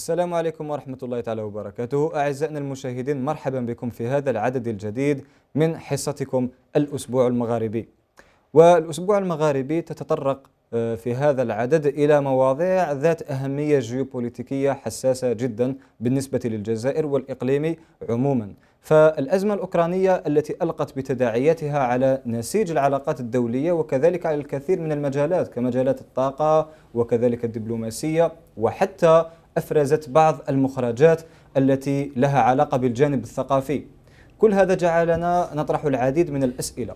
السلام عليكم ورحمة الله تعالى وبركاته أعزائنا المشاهدين مرحبا بكم في هذا العدد الجديد من حصتكم الأسبوع المغاربي والأسبوع المغاربي تتطرق آه، في هذا العدد إلى مواضيع ذات أهمية جيوبوليتيكية حساسة جدا بالنسبة للجزائر والإقليم عموما فالأزمة الأوكرانية التي ألقت بتداعياتها على نسيج العلاقات الدولية وكذلك على الكثير من المجالات كمجالات الطاقة وكذلك الدبلوماسية وحتى أفرزت بعض المخرجات التي لها علاقة بالجانب الثقافي كل هذا جعلنا نطرح العديد من الأسئلة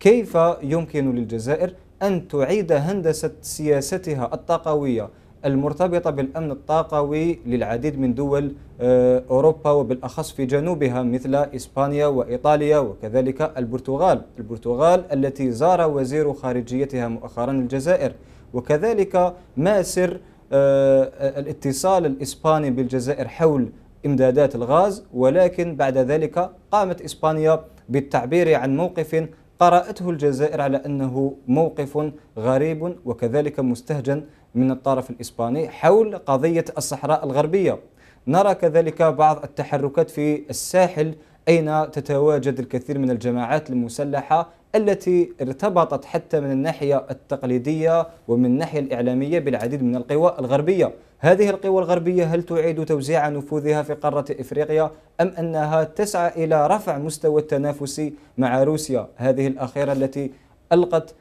كيف يمكن للجزائر أن تعيد هندسة سياستها الطاقوية المرتبطة بالأمن الطاقوي للعديد من دول آه، أوروبا وبالأخص في جنوبها مثل إسبانيا وإيطاليا وكذلك البرتغال البرتغال التي زار وزير خارجيتها مؤخرا الجزائر وكذلك ما سر آه، الاتصال الإسباني بالجزائر حول إمدادات الغاز ولكن بعد ذلك قامت إسبانيا بالتعبير عن موقف قرأته الجزائر على أنه موقف غريب وكذلك مستهجن من الطرف الإسباني حول قضية الصحراء الغربية نرى كذلك بعض التحركات في الساحل أين تتواجد الكثير من الجماعات المسلحة التي ارتبطت حتى من الناحية التقليدية ومن الناحية الإعلامية بالعديد من القوى الغربية هذه القوى الغربية هل تعيد توزيع نفوذها في قارة إفريقيا أم أنها تسعى إلى رفع مستوى التنافس مع روسيا هذه الأخيرة التي ألقت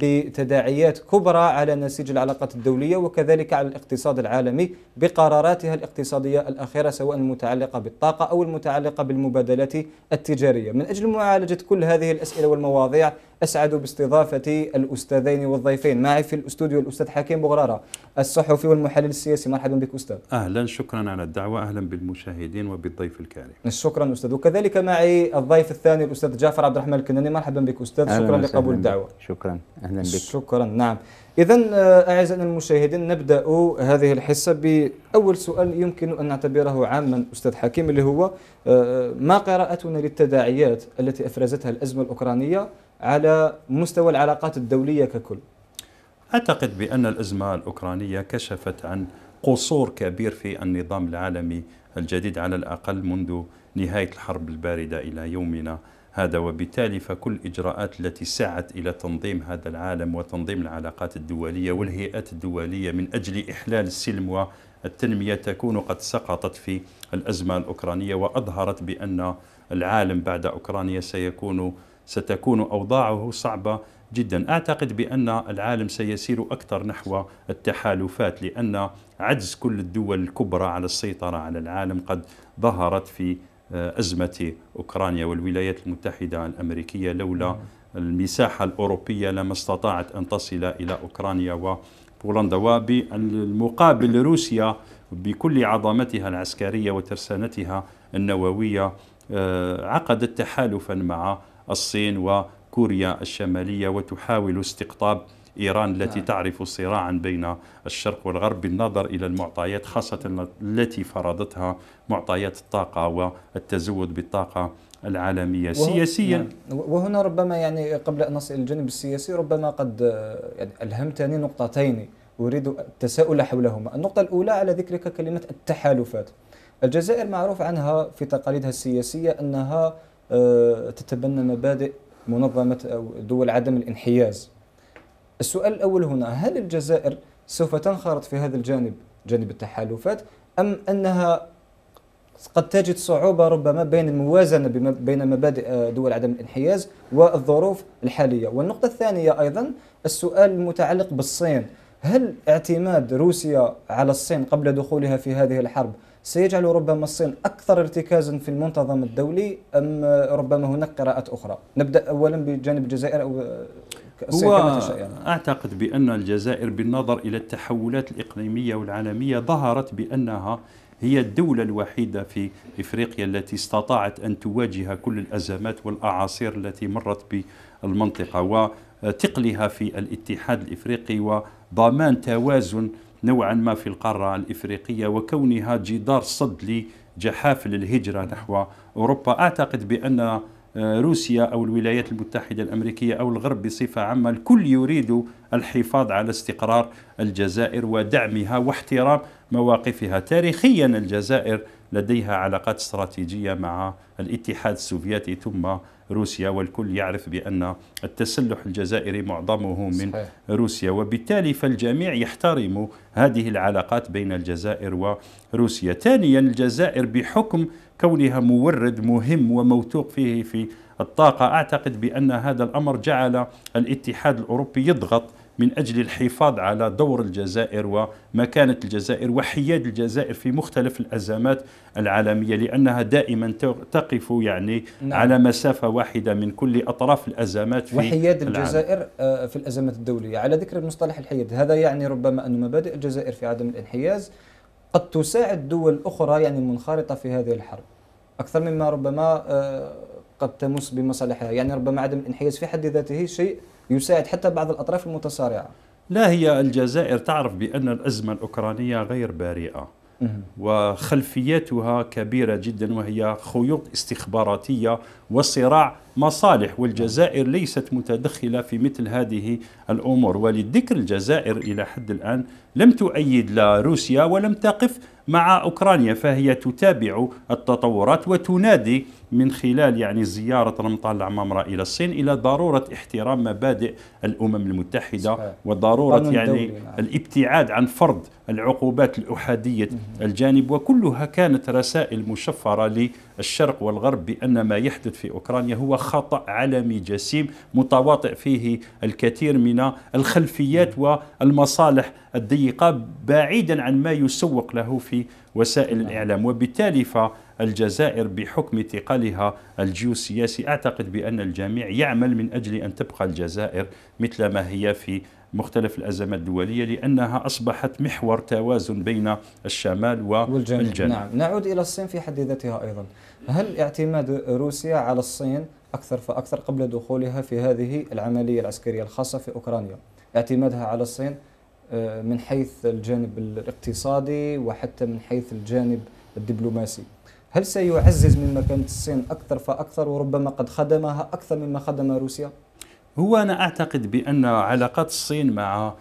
بتداعيات كبرى على نسيج العلاقات الدولية وكذلك على الاقتصاد العالمي بقراراتها الاقتصادية الأخيرة سواء المتعلقة بالطاقة أو المتعلقة بالمبادلات التجارية من أجل معالجة كل هذه الأسئلة والمواضيع أسعد باستضافة الأستاذين والضيفين معي في الأستوديو الأستاذ حكيم بغرارة الصحفي والمحلل السياسي مرحبا بك أستاذ أهلا شكرا على الدعوة أهلا بالمشاهدين وبالضيف الكريم شكرا أستاذ وكذلك معي الضيف الثاني الأستاذ جعفر عبد الرحمن الكناني مرحبا بك أستاذ شكرا لقبول الدعوة شكرا أهلا بك شكرا نعم إذا آه، أعزائنا المشاهدين نبدأ هذه الحصة بأول سؤال يمكن أن نعتبره عاما أستاذ حكيم اللي هو آه، آه، ما قراءتنا للتداعيات التي أفرزتها الأزمة الأوكرانية على مستوى العلاقات الدولية ككل أعتقد بأن الأزمة الأوكرانية كشفت عن قصور كبير في النظام العالمي الجديد على الأقل منذ نهاية الحرب الباردة إلى يومنا هذا وبالتالي فكل الإجراءات التي سعت إلى تنظيم هذا العالم وتنظيم العلاقات الدولية والهيئات الدولية من أجل إحلال السلم والتنمية تكون قد سقطت في الأزمة الأوكرانية وأظهرت بأن العالم بعد أوكرانيا سيكون ستكون أوضاعه صعبة جدا أعتقد بأن العالم سيسير أكثر نحو التحالفات لأن عجز كل الدول الكبرى على السيطرة على العالم قد ظهرت في آه، أزمة أوكرانيا والولايات المتحدة الأمريكية لولا نعم. المساحة الأوروبية لما استطاعت أن تصل إلى أوكرانيا وبولندا وبالمقابل روسيا بكل عظمتها العسكرية وترسانتها النووية آه، عقدت تحالفا مع الصين وكوريا الشمالية وتحاول استقطاب إيران التي نعم. تعرف صراعا بين الشرق والغرب بالنظر إلى المعطيات خاصة التي فرضتها معطيات الطاقة والتزود بالطاقة العالمية وهو سياسيا نعم. وهنا ربما يعني قبل أن نصل إلى الجانب السياسي ربما قد يعني ألهمتني نقطتين أريد التساؤل حولهما النقطة الأولى على ذكرك كلمة التحالفات الجزائر معروف عنها في تقاليدها السياسية أنها أه، تتبنى مبادئ منظمة أو دول عدم الانحياز السؤال الأول هنا هل الجزائر سوف تنخرط في هذا الجانب جانب التحالفات أم أنها قد تجد صعوبة ربما بين الموازنة بين مبادئ أه، دول عدم الانحياز والظروف الحالية والنقطة الثانية أيضا السؤال المتعلق بالصين هل اعتماد روسيا على الصين قبل دخولها في هذه الحرب سيجعل ربما الصين أكثر ارتكازا في المنتظم الدولي أم ربما هناك قراءات أخرى نبدأ أولا بجانب الجزائر أو هو يعني. أعتقد بأن الجزائر بالنظر إلى التحولات الإقليمية والعالمية ظهرت بأنها هي الدولة الوحيدة في إفريقيا التي استطاعت أن تواجه كل الأزمات والأعاصير التي مرت بالمنطقة وتقلها في الاتحاد الإفريقي وضمان توازن نوعا ما في القارة الإفريقية وكونها جدار صد لجحافل الهجرة نحو أوروبا أعتقد بأن آه، روسيا أو الولايات المتحدة الأمريكية أو الغرب بصفة عامة الكل يريد الحفاظ على استقرار الجزائر ودعمها واحترام مواقفها تاريخيا الجزائر لديها علاقات استراتيجية مع الاتحاد السوفيتي ثم روسيا والكل يعرف بأن التسلح الجزائري معظمه من صحيح. روسيا وبالتالي فالجميع يحترم هذه العلاقات بين الجزائر وروسيا ثانيا الجزائر بحكم كونها مورد مهم وموثوق فيه في الطاقة أعتقد بأن هذا الأمر جعل الاتحاد الأوروبي يضغط من أجل الحفاظ على دور الجزائر ومكانة الجزائر وحياد الجزائر في مختلف الأزمات العالمية لأنها دائما تقف يعني نعم. على مسافة واحدة من كل أطراف الأزمات في وحياد الجزائر آه، في الأزمات الدولية على ذكر المصطلح الحياد هذا يعني ربما أن مبادئ الجزائر في عدم الانحياز قد تساعد دول أخرى يعني منخرطة في هذه الحرب أكثر مما ربما آه، قد تمس بمصالحها يعني ربما عدم الانحياز في حد ذاته شيء يساعد حتى بعض الأطراف المتصارعة لا هي الجزائر تعرف بأن الأزمة الأوكرانية غير بريئة وخلفيتها كبيرة جدا وهي خيوط استخباراتية وصراع مصالح والجزائر ليست متدخلة في مثل هذه الأمور وللذكر الجزائر إلى حد الآن لم تؤيد لا روسيا ولم تقف مع أوكرانيا فهي تتابع التطورات وتنادي من خلال يعني زيارة رمطان العمامرة إلى الصين إلى ضرورة احترام مبادئ الأمم المتحدة وضرورة يعني نعم. الابتعاد عن فرض العقوبات الأحادية الجانب وكلها كانت رسائل مشفرة للشرق والغرب بأن ما يحدث في أوكرانيا هو خطأ عالمي جسيم متواطئ فيه الكثير من الخلفيات والمصالح الضيقة بعيدا عن ما يسوق له في وسائل نعم. الإعلام وبالتالي فالجزائر بحكم ثقلها الجيوسياسي أعتقد بأن الجميع يعمل من أجل أن تبقى الجزائر مثل ما هي في مختلف الأزمات الدولية لأنها أصبحت محور توازن بين الشمال والجنوب. نعم. نعود إلى الصين في حد ذاتها أيضا هل اعتماد روسيا على الصين أكثر فأكثر قبل دخولها في هذه العملية العسكرية الخاصة في أوكرانيا اعتمادها على الصين آه، من حيث الجانب الاقتصادي وحتى من حيث الجانب الدبلوماسي هل سيعزز من مكانة الصين أكثر فأكثر وربما قد خدمها أكثر مما خدم روسيا؟ هو أنا أعتقد بأن علاقات الصين مع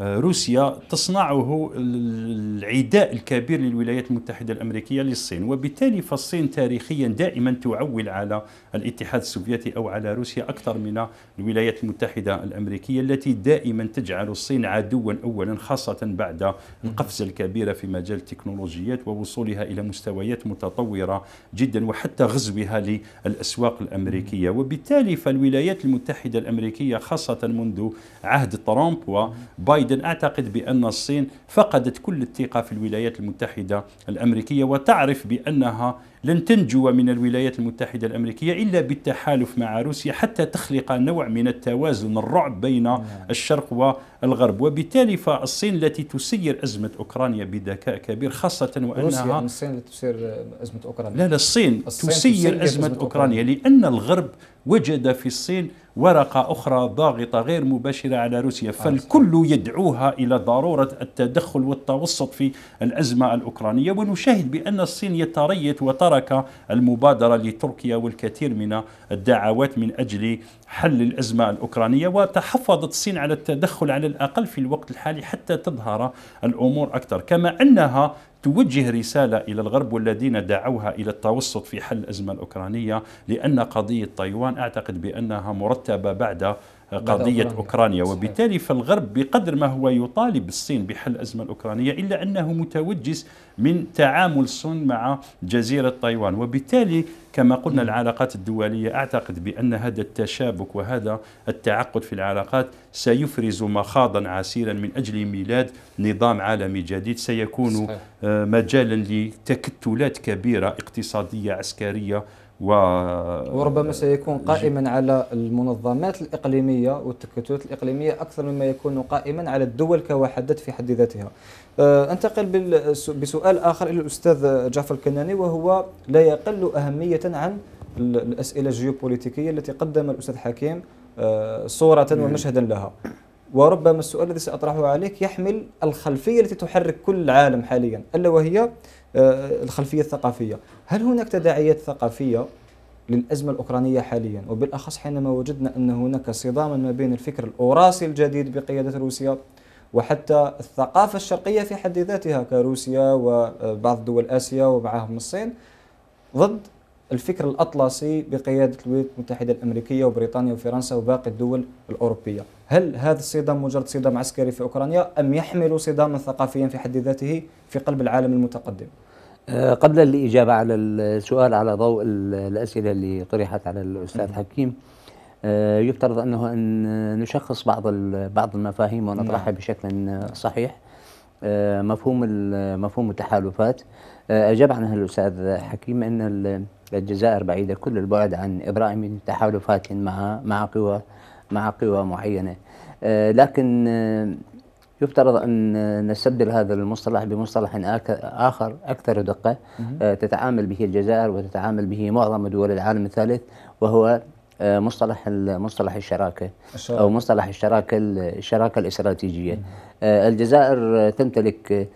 آه، روسيا تصنعه العداء الكبير للولايات المتحدة الأمريكية للصين وبالتالي فالصين تاريخيا دائما تعول على الاتحاد السوفيتي أو على روسيا أكثر من الولايات المتحدة الأمريكية التي دائما تجعل الصين عدوا أولا خاصة بعد القفزة الكبيرة في مجال التكنولوجيات ووصولها إلى مستويات متطورة جدا وحتى غزوها للأسواق الأمريكية وبالتالي فالولايات المتحدة الأمريكية خاصة منذ عهد ترامب وبايدن بايدن أعتقد بأن الصين فقدت كل الثقة في الولايات المتحدة الأمريكية وتعرف بأنها لن تنجو من الولايات المتحدة الأمريكية إلا بالتحالف مع روسيا حتى تخلق نوع من التوازن الرعب بين نعم. الشرق والغرب وبالتالي فالصين التي تسير أزمة أوكرانيا بذكاء كبير خاصة وأنها روسيا يعني الصين التي تسير أزمة أوكرانيا لا لا الصين, الصين تسير, تسير أزمة, أزمة أوكرانيا, أوكرانيا لأن الغرب وجد في الصين ورقة أخرى ضاغطة غير مباشرة على روسيا آه، فالكل يدعوها إلى ضرورة التدخل والتوسط في الأزمة الأوكرانية ونشاهد بأن الصين يتريث وترك المبادرة لتركيا والكثير من الدعوات من أجل حل الأزمة الأوكرانية وتحفظت الصين على التدخل على الأقل في الوقت الحالي حتى تظهر الأمور أكثر كما أنها توجه رسالة إلى الغرب والذين دعوها إلى التوسط في حل الأزمة الأوكرانية لأن قضية تايوان أعتقد بأنها مرتبة بعد قضية أوكرانيا وبالتالي فالغرب بقدر ما هو يطالب الصين بحل الأزمة الأوكرانية إلا أنه متوجس من تعامل الصين مع جزيرة تايوان وبالتالي كما قلنا العلاقات الدولية أعتقد بأن هذا التشابك وهذا التعقد في العلاقات سيفرز مخاضا عسيرا من أجل ميلاد نظام عالمي جديد سيكون آه، مجالا لتكتلات كبيرة اقتصادية عسكرية و وربما سيكون قائما على المنظمات الإقليمية والتكتلات الإقليمية أكثر مما يكون قائما على الدول كوحدة في حد ذاتها أه، أنتقل بسؤال آخر إلى الأستاذ جعفر الكناني وهو لا يقل أهمية عن الأسئلة الجيوبوليتيكية التي قدم الأستاذ حكيم أه، صورة ومشهدا لها وربما السؤال الذي سأطرحه عليك يحمل الخلفية التي تحرك كل العالم حاليا ألا وهي آه، الخلفية الثقافية هل هناك تداعيات ثقافية للأزمة الأوكرانية حاليا وبالأخص حينما وجدنا أن هناك صداما ما بين الفكر الأوراسي الجديد بقيادة روسيا وحتى الثقافة الشرقية في حد ذاتها كروسيا وبعض دول آسيا ومعهم الصين ضد الفكر الأطلسي بقيادة الولايات المتحدة الأمريكية وبريطانيا وفرنسا وباقي الدول الأوروبية هل هذا الصدام مجرد صدام عسكري في أوكرانيا أم يحمل صداما ثقافيا في حد ذاته في قلب العالم المتقدم آه، قبل الإجابة على السؤال على ضوء الأسئلة اللي طرحت على الأستاذ حكيم آه، يفترض أنه أن نشخص بعض بعض المفاهيم ونطرحها نعم. بشكل صحيح آه، مفهوم مفهوم التحالفات أجاب عنها الأستاذ حكيم أن الجزائر بعيدة كل البعد عن إبراء تحالفات مع مع قوى مع قوى معينة آه، لكن آه، يفترض أن نستبدل هذا المصطلح بمصطلح آخر أكثر دقة آه، تتعامل به الجزائر وتتعامل به معظم دول العالم الثالث وهو مصطلح مصطلح الشراكه او مصطلح الشراكه الشراكه الاستراتيجيه الجزائر تمتلك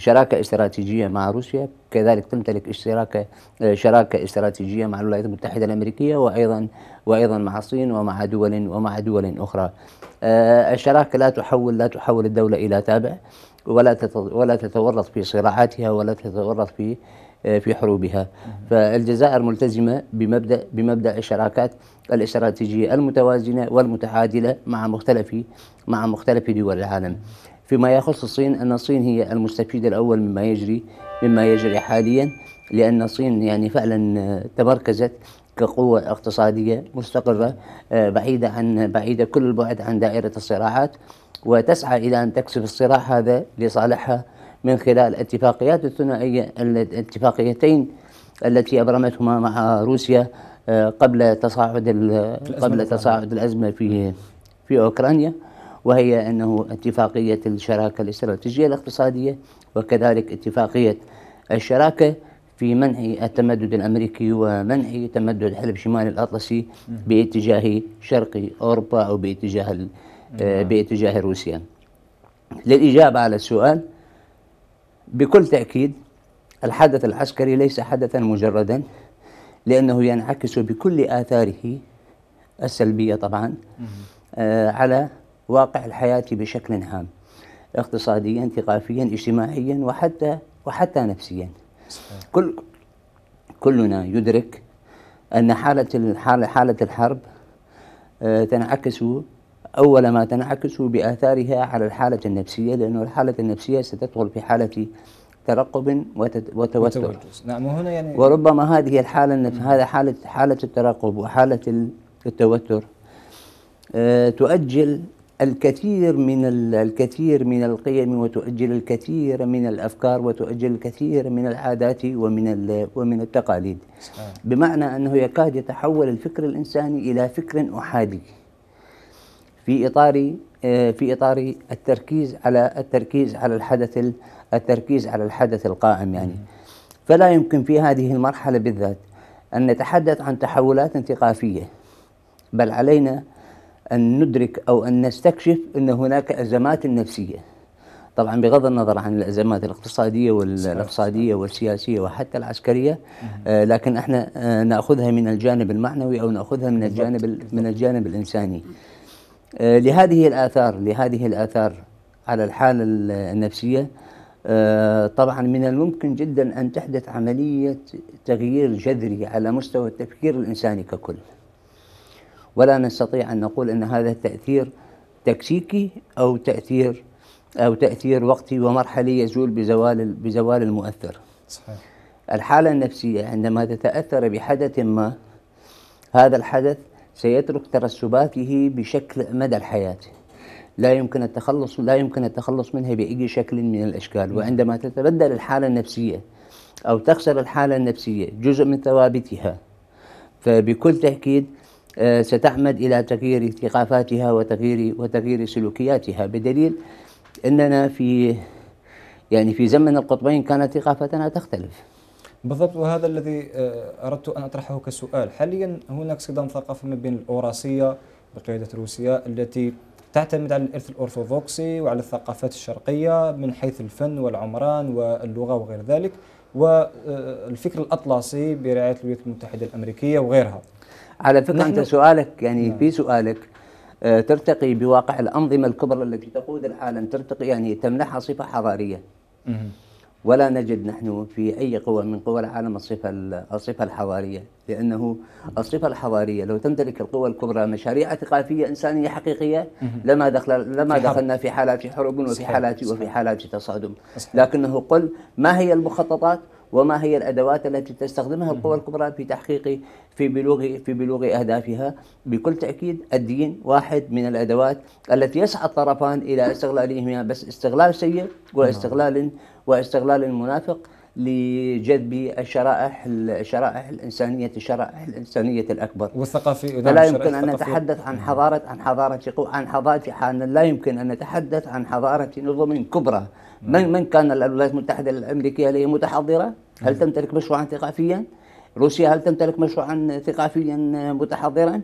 شراكة استراتيجية مع روسيا كذلك تمتلك اشتراك آه، شراكة استراتيجية مع الولايات المتحدة الأمريكية وأيضا وأيضا مع الصين ومع دول ومع دول أخرى آه، الشراكة لا تحول لا تحول الدولة إلى تابع ولا ولا تتورط في صراعاتها ولا تتورط في آه، في حروبها فالجزائر ملتزمة بمبدأ بمبدأ الشراكات الاستراتيجية المتوازنة والمتعادلة مع مختلف مع مختلف دول العالم فيما يخص الصين أن الصين هي المستفيد الأول مما يجري مما يجري حاليا لأن الصين يعني فعلا آه، تمركزت كقوة اقتصادية مستقرة آه، بعيدة عن بعيدة كل البعد عن دائرة الصراعات وتسعى إلى أن تكسب الصراع هذا لصالحها من خلال اتفاقيات الثنائية الاتفاقيتين التي أبرمتهما مع روسيا آه، قبل تصاعد قبل تصاعد الأزمة في في أوكرانيا وهي أنه اتفاقية الشراكة الاستراتيجية الاقتصادية وكذلك اتفاقية الشراكة في منع التمدد الامريكي ومنع تمدد حلب شمال الاطلسي باتجاه شرق اوروبا او باتجاه آه، باتجاه روسيا. للاجابه على السؤال بكل تاكيد الحدث العسكري ليس حدثا مجردا لانه ينعكس بكل اثاره السلبيه طبعا آه، على واقع الحياة بشكل عام اقتصاديا ثقافيا اجتماعيا وحتى وحتى نفسيا كل كلنا يدرك أن حالة الحالة حالة الحرب آه، تنعكس أول ما تنعكس بآثارها على الحالة النفسية لأن الحالة النفسية ستدخل في حالة ترقب وتوتر نعم هنا يعني وربما هذه الحالة هذا حالة حالة الترقب وحالة التوتر آه، تؤجل الكثير من الكثير من القيم وتؤجل الكثير من الافكار وتؤجل الكثير من العادات ومن ومن التقاليد بمعنى انه يكاد يتحول الفكر الانساني الى فكر احادي في اطار في اطار التركيز على التركيز على الحدث التركيز على الحدث القائم يعني فلا يمكن في هذه المرحله بالذات ان نتحدث عن تحولات ثقافيه بل علينا أن ندرك أو أن نستكشف أن هناك أزمات نفسية طبعا بغض النظر عن الأزمات الاقتصادية والاقتصادية والسياسية وحتى العسكرية آه، لكن احنا آه، نأخذها من الجانب المعنوي أو نأخذها من الجانب من الجانب الإنساني آه، لهذه الآثار لهذه الآثار على الحالة النفسية طبعا من الممكن جدا أن تحدث عملية تغيير جذري على مستوى التفكير الإنساني ككل ولا نستطيع أن نقول أن هذا التأثير تكتيكي أو تأثير أو تأثير وقتي ومرحلي يزول بزوال بزوال المؤثر. صحيح. الحالة النفسية عندما تتأثر بحدث ما هذا الحدث سيترك ترسباته بشكل مدى الحياة لا يمكن التخلص لا يمكن التخلص منها بأي شكل من الأشكال وعندما تتبدل الحالة النفسية أو تخسر الحالة النفسية جزء من ثوابتها فبكل تأكيد آه، ستعمد إلى تغيير ثقافاتها وتغيير وتغيير سلوكياتها بدليل أننا في يعني في زمن القطبين كانت ثقافتنا تختلف بالضبط وهذا الذي آه، أردت أن أطرحه كسؤال حاليا هناك صدام ثقافي ما بين الأوراسية بقيادة روسيا التي تعتمد على الإرث الأرثوذكسي وعلى الثقافات الشرقية من حيث الفن والعمران واللغة وغير ذلك والفكر آه، الأطلسي برعاية الولايات المتحدة الأمريكية وغيرها على فكره انت سؤالك يعني نعم. في سؤالك آه، ترتقي بواقع الانظمه الكبرى التي تقود العالم ترتقي يعني تمنحها صفه حضاريه ولا نجد نحن في اي قوه من قوى العالم الصفه الصفه الحضاريه لانه الصفه الحضاريه لو تمتلك القوى الكبرى مشاريع ثقافيه انسانيه حقيقيه لما دخل لما دخلنا في حالات حروب وفي حالات وفي حالات تصادم لكنه قل ما هي المخططات وما هي الادوات التي تستخدمها القوى الكبرى في تحقيق في بلوغ في بلوغ اهدافها بكل تاكيد الدين واحد من الادوات التي يسعى الطرفان الى استغلالهما بس استغلال سيء واستغلال نعم. واستغلال منافق لجذب الشرائح الشرائح الانسانيه الشرائح الانسانيه الاكبر والثقافي نعم، فلا يمكن ان نتحدث عن حضاره عن حضاره عن حضاره لا يمكن ان نتحدث عن حضاره نظم كبرى من من كان الولايات المتحده الامريكيه هل هي متحضره؟ هل تمتلك مشروعا ثقافيا؟ روسيا هل تمتلك مشروعا ثقافيا متحضرا؟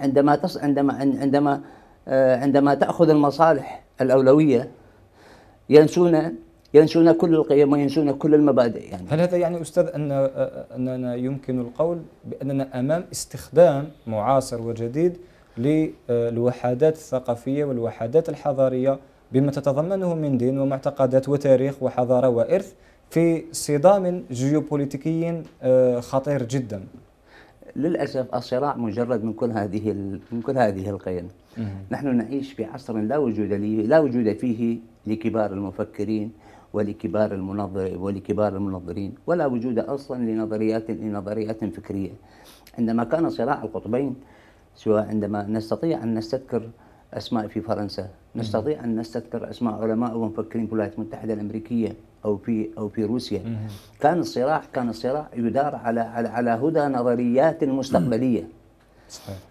عندما تص... عندما عندما آه، عندما تاخذ المصالح الاولويه ينسون ينسون كل القيم وينسون كل المبادئ يعني هل هذا يعني استاذ ان اننا يمكن القول باننا امام استخدام معاصر وجديد للوحدات الثقافيه والوحدات الحضاريه بما تتضمنه من دين ومعتقدات وتاريخ وحضارة وإرث في صدام جيوبوليتيكي آه، خطير جدا للأسف الصراع مجرد من كل هذه من كل هذه القيم نحن نعيش في عصر لا وجود لا وجود فيه لكبار المفكرين ولكبار المنظر ولكبار المنظرين ولا وجود اصلا لنظريات لنظريات فكريه عندما كان صراع القطبين سواء عندما نستطيع ان نستذكر أسماء في فرنسا نستطيع أن نستذكر أسماء علماء ومفكرين في الولايات المتحدة الأمريكية أو في أو في روسيا كان الصراع كان الصراع يدار على على على هدى نظريات مستقبلية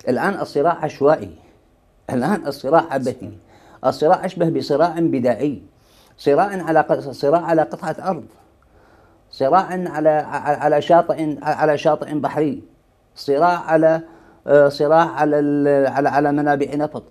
الآن الصراع عشوائي الآن الصراع عبثي الصراع أشبه بصراع بدائي صراع على صراع على قطعة أرض صراع على على شاطئ على شاطئ بحري صراع على آه، صراع على على منابع نفط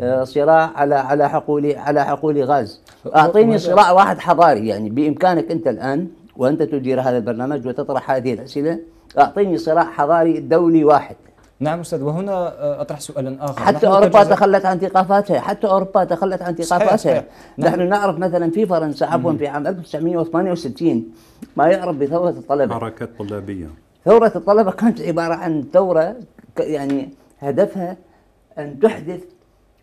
آه، صراع على على حقول على حقول غاز اعطيني صراع واحد حضاري يعني بامكانك انت الان وانت تدير هذا البرنامج وتطرح هذه الاسئله اعطيني صراع حضاري دولي واحد نعم استاذ وهنا آه، اطرح سؤالا اخر حتى اوروبا تخلت عن ثقافاتها حتى اوروبا تخلت عن ثقافاتها نعم. نحن نعم. نعرف مثلا في فرنسا عفوا في عام 1968 ما يعرف بثوره الطلبه حركات طلابيه ثوره الطلبه كانت عباره عن ثوره يعني هدفها ان تحدث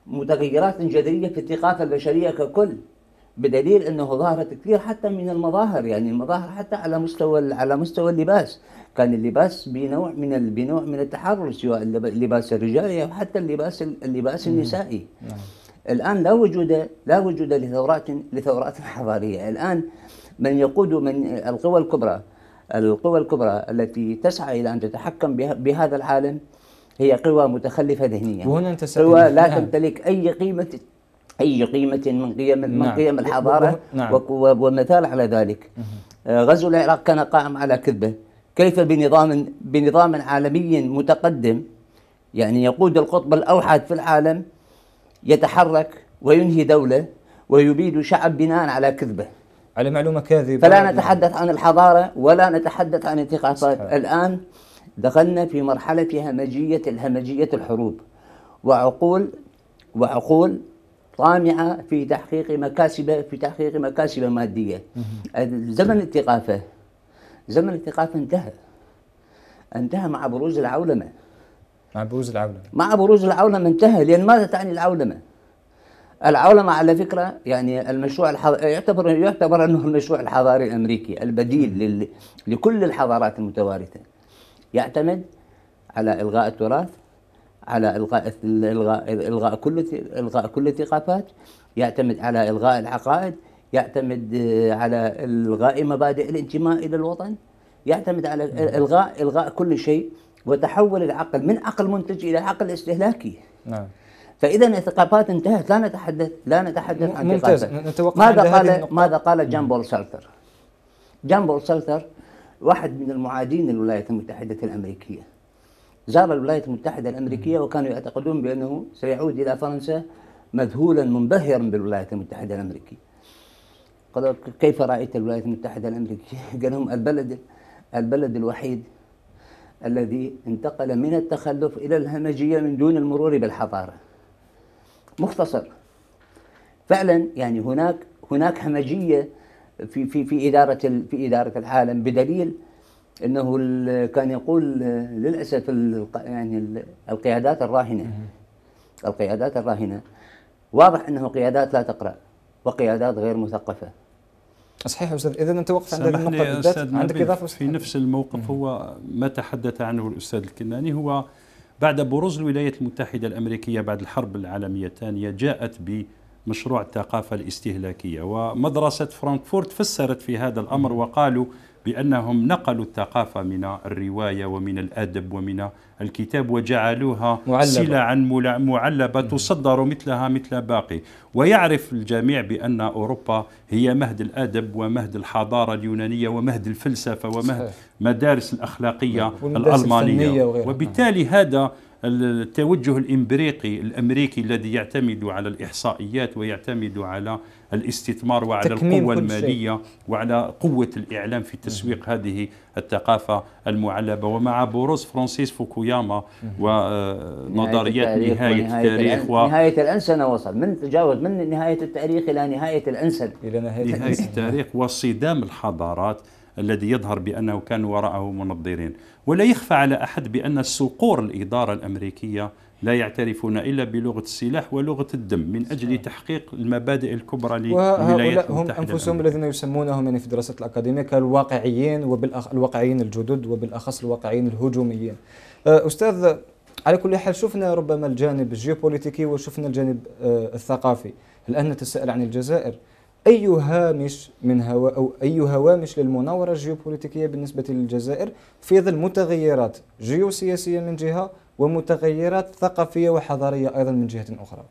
متغيرات جذرية في الثقافة البشرية ككل بدليل انه ظهرت كثير حتى من المظاهر يعني المظاهر حتى على مستوى على مستوى اللباس كان اللباس بنوع من بنوع من التحرر سواء اللباس الرجالي او حتى اللباس اللباس النسائي نعم. الان لا وجود لا وجود لثورات لثورات حضاريه الان من يقود من القوى الكبرى القوى الكبرى التي تسعى الى ان تتحكم بهذا العالم هي قوى متخلفة ذهنيا وهنا انت قوى لا تمتلك أي قيمة أي قيمة من قيم نعم. من قيم الحضارة نعم. ومثال على ذلك غزو آه، العراق كان قائم على كذبة كيف بنظام بنظام عالمي متقدم يعني يقود القطب الأوحد في العالم يتحرك وينهي دولة ويبيد شعب بناء على كذبة على معلومة كاذبة فلا نتحدث عن الحضارة ولا نتحدث عن انتقاصات الآن دخلنا في مرحلة همجية الهمجية الحروب وعقول وعقول طامعة في تحقيق مكاسب في تحقيق مكاسب مادية زمن الثقافة زمن الثقافة انتهى انتهى مع بروز العولمة مع بروز العولمة مع بروز العولمة انتهى لأن ماذا تعني العولمة؟ العولمة على فكرة يعني المشروع الحض... يعتبر يعتبر أنه المشروع الحضاري الأمريكي البديل لل... لكل الحضارات المتوارثة يعتمد على إلغاء التراث على إلغاء إلغاء إلغاء كل إلغاء كل الثقافات يعتمد على إلغاء العقائد يعتمد آه، على إلغاء مبادئ الانتماء إلى الوطن يعتمد على نعم. إلغاء إلغاء كل شيء وتحول العقل من عقل منتج إلى عقل استهلاكي نعم فاذا الثقافات انتهت لا نتحدث لا نتحدث عن ممتاز ماذا قال ماذا قال جان نعم. بول سالتر جان بول سالتر واحد من المعادين للولايات المتحدة الأمريكية زار الولايات المتحدة الأمريكية وكانوا يعتقدون بأنه سيعود إلى فرنسا مذهولا منبهرا بالولايات المتحدة الأمريكية قالوا كيف رأيت الولايات المتحدة الأمريكية؟ قال لهم البلد البلد الوحيد الذي انتقل من التخلف إلى الهمجية من دون المرور بالحضارة مختصر فعلا يعني هناك هناك همجية في في في اداره في اداره العالم بدليل انه كان يقول للاسف يعني القيادات الراهنه القيادات الراهنه واضح انه قيادات لا تقرا وقيادات غير مثقفه صحيح استاذ اذا انت وقفت عند النقطه عندك اضافه في نفس الموقف هو ما تحدث عنه الاستاذ الكناني هو بعد بروز الولايات المتحده الامريكيه بعد الحرب العالميه الثانيه جاءت ب مشروع الثقافة الاستهلاكية ومدرسة فرانكفورت فسرت في هذا الأمر وقالوا بأنهم نقلوا الثقافة من الرواية ومن الأدب ومن الكتاب وجعلوها سلعا معلبة تصدر مثلها مثل باقي ويعرف الجميع بأن أوروبا هي مهد الأدب ومهد الحضارة اليونانية ومهد الفلسفة ومهد مدارس الأخلاقية الألمانية وبالتالي هذا التوجه الامبريقي الامريكي الذي يعتمد على الاحصائيات ويعتمد على الاستثمار وعلى القوه الماليه شيء. وعلى قوه الاعلام في تسويق هذه الثقافه المعلبه ومع بروز فرانسيس فوكوياما ونظريات آه، نهايه, نهاية التاريخ, التاريخ و... نهايه الانسنه وصل من تجاوز من نهايه التاريخ الى نهايه الانسنه الى نهايه, نهاية التاريخ وصدام الحضارات الذي يظهر بأنه كان وراءه منظرين ولا يخفى على أحد بأن الصقور الإدارة الأمريكية لا يعترفون الا بلغه السلاح ولغه الدم من اجل تحقيق المبادئ الكبرى للولايات هم انفسهم الذين يسمونهم يعني في دراسه الاكاديميه كالواقعيين والواقعيين الجدد وبالاخص الواقعيين الهجوميين. آه، استاذ على كل حال شفنا ربما الجانب الجيوبوليتيكي وشفنا الجانب آه، الثقافي، الان نتساءل عن الجزائر، أي هامش من هوا أو أي هوامش للمناورة الجيوبوليتيكية بالنسبة للجزائر في ظل متغيرات جيوسياسية من جهة ومتغيرات ثقافية وحضارية أيضا من جهة أخرى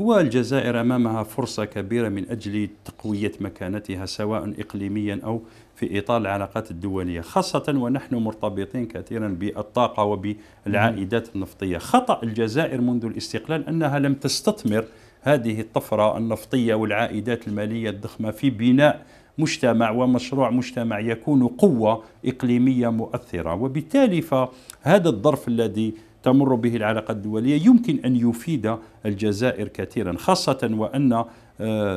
هو الجزائر أمامها فرصة كبيرة من أجل تقوية مكانتها سواء إقليميا أو في إطار العلاقات الدولية خاصة ونحن مرتبطين كثيرا بالطاقة وبالعائدات النفطية خطأ الجزائر منذ الاستقلال أنها لم تستثمر هذه الطفرة النفطية والعائدات المالية الضخمة في بناء مجتمع ومشروع مجتمع يكون قوة إقليمية مؤثرة وبالتالي فهذا الظرف الذي تمر به العلاقات الدولية يمكن أن يفيد الجزائر كثيرا خاصة وأن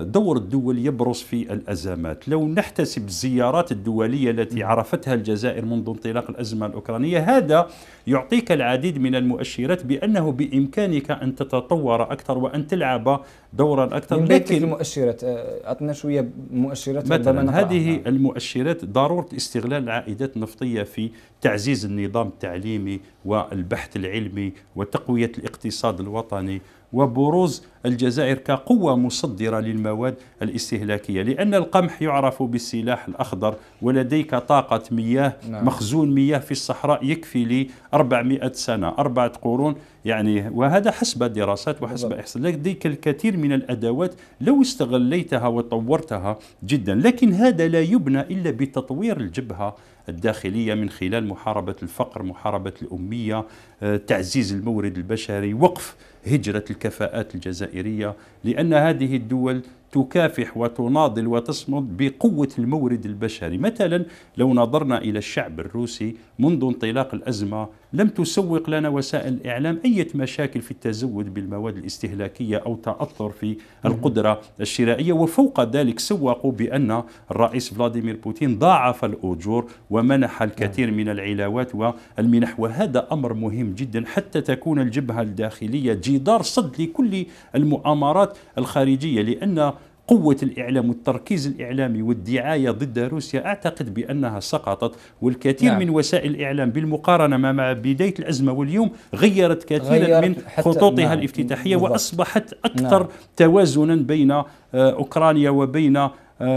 دور الدول يبرز في الأزمات لو نحتسب الزيارات الدولية التي عرفتها الجزائر منذ انطلاق الأزمة الأوكرانية هذا يعطيك العديد من المؤشرات بأنه بإمكانك أن تتطور أكثر وأن تلعب دورا أكثر لكن المؤشرات أه، أعطنا شوية مؤشرات مثلا هذه المؤشرات ضرورة استغلال العائدات النفطية في تعزيز النظام التعليمي والبحث العلمي وتقوية الاقتصاد الوطني وبروز الجزائر كقوة مصدرة للمواد الاستهلاكية لأن القمح يعرف بالسلاح الأخضر ولديك طاقة مياه نعم. مخزون مياه في الصحراء يكفي لي 400 سنة أربعة قرون يعني وهذا حسب دراسات وحسب إحصاء لديك الكثير من الأدوات لو استغليتها وطورتها جدا لكن هذا لا يبنى إلا بتطوير الجبهة الداخلية من خلال محاربة الفقر محاربة الأمية آه، تعزيز المورد البشري وقف هجرة الكفاءات الجزائرية لأن هذه الدول تكافح وتناضل وتصمد بقوة المورد البشري مثلا لو نظرنا إلى الشعب الروسي منذ انطلاق الأزمة لم تسوق لنا وسائل الإعلام أي مشاكل في التزود بالمواد الاستهلاكية أو تأثر في القدرة الشرائية وفوق ذلك سوقوا بأن الرئيس فلاديمير بوتين ضاعف الأجور ومنح الكثير نعم. من العلاوات والمنح وهذا أمر مهم جدا حتى تكون الجبهة الداخلية جدار صد لكل المؤامرات الخارجية لأن قوة الإعلام والتركيز الإعلامي والدعاية ضد روسيا أعتقد بأنها سقطت والكثير نعم. من وسائل الإعلام بالمقارنة مع بداية الأزمة واليوم غيرت كثيرا غيرت من خطوطها نعم. الافتتاحية بالضبط. وأصبحت أكثر نعم. توازنا بين آه، أوكرانيا وبين آه،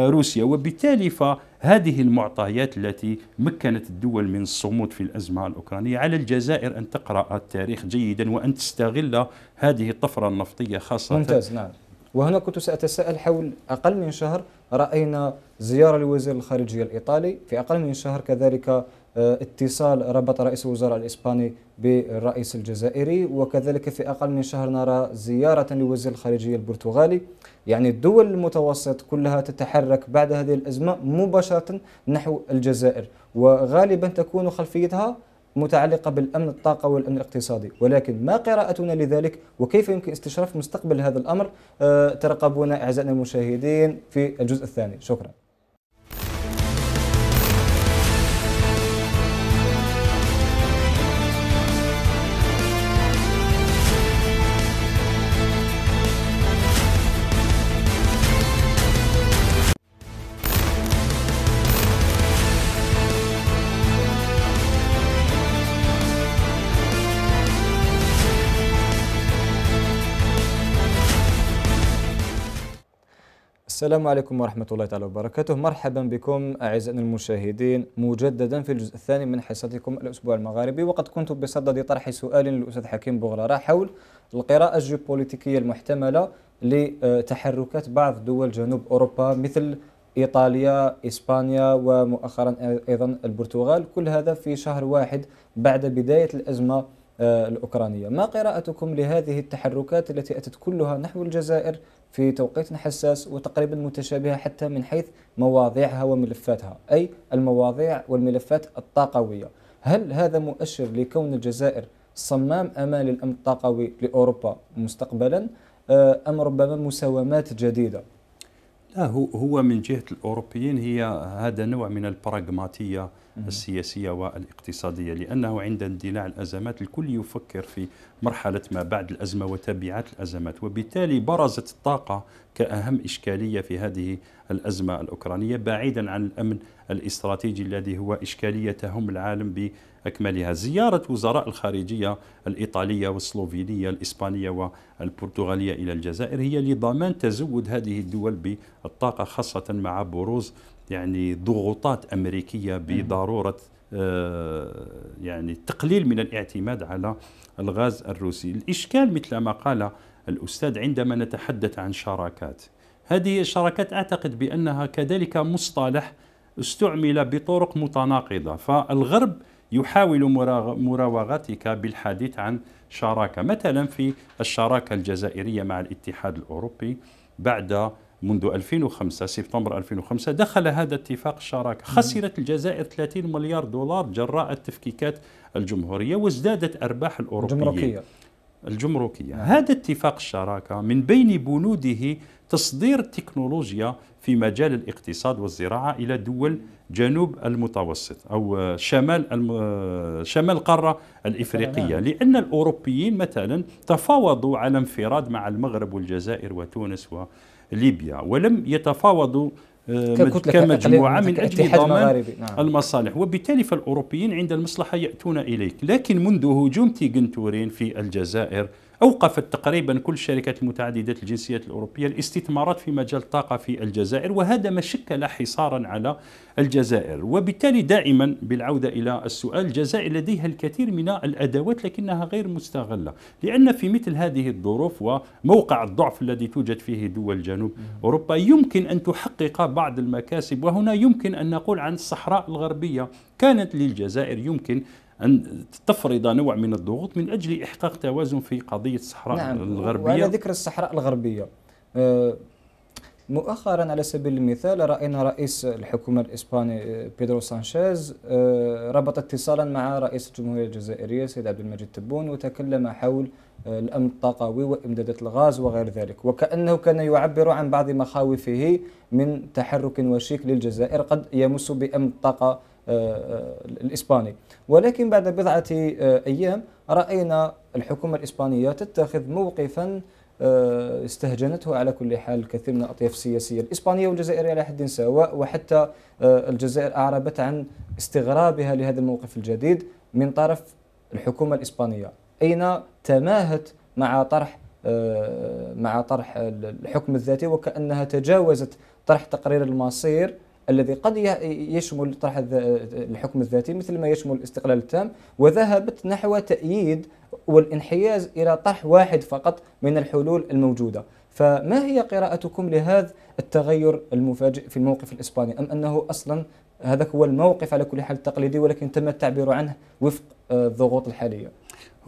روسيا وبالتالي فهذه المعطيات التي مكنت الدول من الصمود في الأزمة الأوكرانية على الجزائر أن تقرأ التاريخ جيدا وأن تستغل هذه الطفرة النفطية خاصة ممتاز نعم وهنا كنت سأتساءل حول أقل من شهر رأينا زيارة لوزير الخارجية الإيطالي في أقل من شهر كذلك آه، اتصال ربط رئيس الوزراء الإسباني بالرئيس الجزائري وكذلك في أقل من شهر نرى زيارة لوزير الخارجية البرتغالي يعني الدول المتوسط كلها تتحرك بعد هذه الأزمة مباشرة نحو الجزائر وغالبا تكون خلفيتها متعلقة بالأمن الطاقة والأمن الاقتصادي ولكن ما قراءتنا لذلك وكيف يمكن استشراف مستقبل هذا الأمر آه، ترقبونا أعزائنا المشاهدين في الجزء الثاني شكرا السلام عليكم ورحمة الله تعالى وبركاته مرحبا بكم أعزائنا المشاهدين مجددا في الجزء الثاني من حصتكم الأسبوع المغاربي وقد كنت بصدد طرح سؤال للأستاذ حكيم بوغرارة حول القراءة الجيوبوليتيكية المحتملة لتحركات بعض دول جنوب أوروبا مثل إيطاليا إسبانيا ومؤخرا أيضا البرتغال كل هذا في شهر واحد بعد بداية الأزمة آه، الأوكرانية ما قراءتكم لهذه التحركات التي أتت كلها نحو الجزائر في توقيت حساس وتقريبا متشابهة حتى من حيث مواضيعها وملفاتها أي المواضيع والملفات الطاقوية هل هذا مؤشر لكون الجزائر صمام أمال الأمن الطاقوي لأوروبا مستقبلا آه، أم ربما مساومات جديدة لا هو من جهة الأوروبيين هي هذا نوع من البراغماتية السياسية والاقتصادية لأنه عند اندلاع الأزمات الكل يفكر في مرحلة ما بعد الأزمة وتبعات الأزمات وبالتالي برزت الطاقة كأهم إشكالية في هذه الأزمة الأوكرانية بعيدا عن الأمن الاستراتيجي الذي هو إشكالية تهم العالم بأكملها زيارة وزراء الخارجية الإيطالية والسلوفينية الإسبانية والبرتغالية إلى الجزائر هي لضمان تزود هذه الدول بالطاقة خاصة مع بروز يعني ضغوطات امريكيه بضروره آه، يعني التقليل من الاعتماد على الغاز الروسي الاشكال مثل ما قال الاستاذ عندما نتحدث عن شراكات هذه الشراكات اعتقد بانها كذلك مصطلح استعمل بطرق متناقضه فالغرب يحاول مراوغتك بالحديث عن شراكه مثلا في الشراكه الجزائريه مع الاتحاد الاوروبي بعد منذ 2005 سبتمبر 2005 دخل هذا اتفاق الشراكة خسرت الجزائر 30 مليار دولار جراء التفكيكات الجمهورية وازدادت أرباح الأوروبيين الجمركية الجمركية نعم. هذا اتفاق الشراكة من بين بنوده تصدير تكنولوجيا في مجال الاقتصاد والزراعة إلى دول جنوب المتوسط أو شمال الم... شمال القارة الإفريقية نعم. لأن الأوروبيين مثلا تفاوضوا على انفراد مع المغرب والجزائر وتونس و... ليبيا ولم يتفاوضوا آه، كمجموعة من أجل ضمان نعم. المصالح وبالتالي فالأوروبيين عند المصلحة يأتون إليك لكن منذ هجوم تيغنتورين في الجزائر أوقفت تقريبا كل الشركات المتعددة الجنسيات الأوروبية الاستثمارات في مجال الطاقة في الجزائر وهذا ما شكل حصارا على الجزائر وبالتالي دائما بالعودة إلى السؤال الجزائر لديها الكثير من الأدوات لكنها غير مستغلة لأن في مثل هذه الظروف وموقع الضعف الذي توجد فيه دول جنوب أوروبا يمكن أن تحقق بعض المكاسب وهنا يمكن أن نقول عن الصحراء الغربية كانت للجزائر يمكن أن تفرض نوع من الضغوط من أجل إحقاق توازن في قضية الصحراء نعم الغربية وعلى ذكر الصحراء الغربية أه، مؤخرا على سبيل المثال راينا رئيس الحكومه الاسباني أه، بيدرو سانشيز أه، ربط اتصالا مع رئيس الجمهوريه الجزائريه السيد عبد المجيد تبون وتكلم حول الامن الطاقوي وامدادات الغاز وغير ذلك وكانه كان يعبر عن بعض مخاوفه من تحرك وشيك للجزائر قد يمس بامن الطاقه الإسباني ولكن بعد بضعة أيام رأينا الحكومة الإسبانية تتخذ موقفا آه، استهجنته على كل حال الكثير من الاطياف السياسيه الاسبانيه والجزائريه على حد سواء وحتى آه، الجزائر اعربت عن استغرابها لهذا الموقف الجديد من طرف الحكومه الاسبانيه اين تماهت مع طرح آه، مع طرح الحكم الذاتي وكانها تجاوزت طرح تقرير المصير الذي قد يشمل طرح الحكم الذاتي مثل ما يشمل الاستقلال التام وذهبت نحو تأييد والانحياز إلى طرح واحد فقط من الحلول الموجودة فما هي قراءتكم لهذا التغير المفاجئ في الموقف الإسباني أم أنه أصلا هذا هو الموقف على كل حال التقليدي ولكن تم التعبير عنه وفق آه، الضغوط الحالية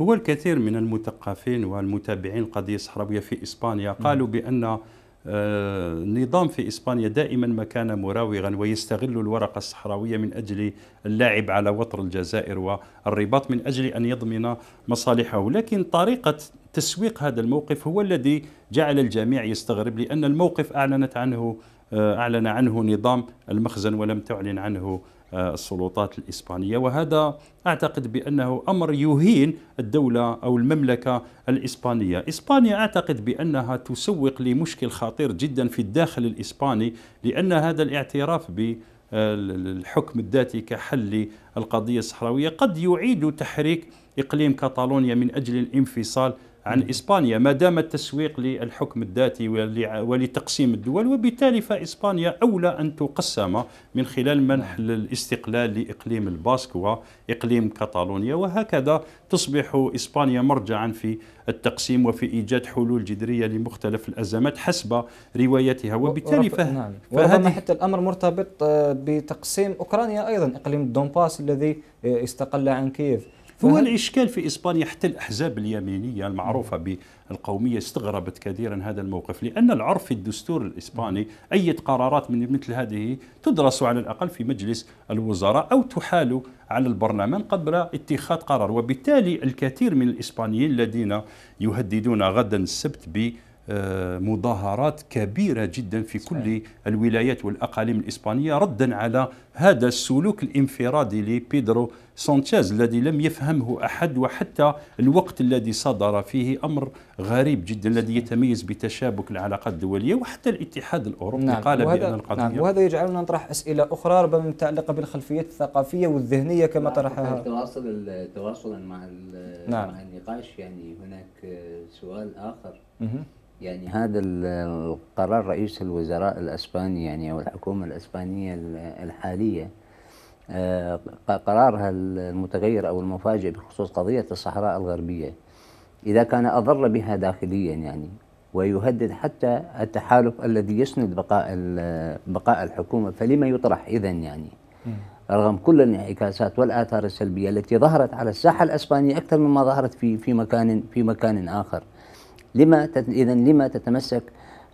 هو الكثير من المثقفين والمتابعين القضية الصحراوية في إسبانيا قالوا بأن النظام آه، في إسبانيا دائما ما كان مراوغا ويستغل الورقة الصحراوية من أجل اللعب على وتر الجزائر والرباط من أجل أن يضمن مصالحه لكن طريقة تسويق هذا الموقف هو الذي جعل الجميع يستغرب لأن الموقف أعلنت عنه آه، أعلن عنه نظام المخزن ولم تعلن عنه آه، السلطات الإسبانية وهذا أعتقد بأنه أمر يهين الدولة أو المملكة الإسبانية إسبانيا أعتقد بأنها تسوق لمشكل خطير جدا في الداخل الإسباني لأن هذا الاعتراف ب آه، الحكم الذاتي كحل للقضية الصحراوية قد يعيد تحريك إقليم كاتالونيا من أجل الانفصال عن إسبانيا ما دام التسويق للحكم الذاتي ولتقسيم الدول وبالتالي فإسبانيا أولى أن تقسم من خلال منح الاستقلال لإقليم الباسك وإقليم كاتالونيا وهكذا تصبح إسبانيا مرجعا في التقسيم وفي إيجاد حلول جذرية لمختلف الأزمات حسب روايتها وبالتالي فه... نعم. فهذه حتى الأمر مرتبط آه، بتقسيم أوكرانيا أيضا إقليم دونباس الذي آه، استقل عن كييف هو الإشكال في إسبانيا حتى الأحزاب اليمينية المعروفة بالقومية استغربت كثيرا هذا الموقف لأن العرف في الدستور الإسباني أي قرارات من مثل هذه تدرس على الأقل في مجلس الوزراء أو تحال على البرلمان قبل اتخاذ قرار وبالتالي الكثير من الإسبانيين الذين يهددون غدا السبت ب آه، مظاهرات كبيرة جدا في كل الولايات والأقاليم الإسبانية ردا على هذا السلوك الانفرادي لبيدرو سانشيز الذي لم يفهمه أحد وحتى الوقت الذي صدر فيه أمر غريب جدا الذي يتميز بتشابك العلاقات الدولية وحتى الاتحاد الأوروبي نعم قال بأن القضية نعم وهذا يجعلنا نطرح أسئلة أخرى ربما متعلقة بالخلفيات الثقافية والذهنية كما نعم، طرحها تواصل تواصلا مع نعم. مع النقاش يعني هناك سؤال آخر يعني هذا القرار رئيس الوزراء الاسباني يعني او الحكومه الاسبانيه الحاليه آه، قرارها المتغير او المفاجئ بخصوص قضيه الصحراء الغربيه اذا كان اضر بها داخليا يعني ويهدد حتى التحالف الذي يسند بقاء بقاء الحكومه فلما يطرح اذا يعني رغم كل الانعكاسات والاثار السلبيه التي ظهرت على الساحه الاسبانيه اكثر مما ظهرت في في مكان في مكان اخر لما تت... اذا لما تتمسك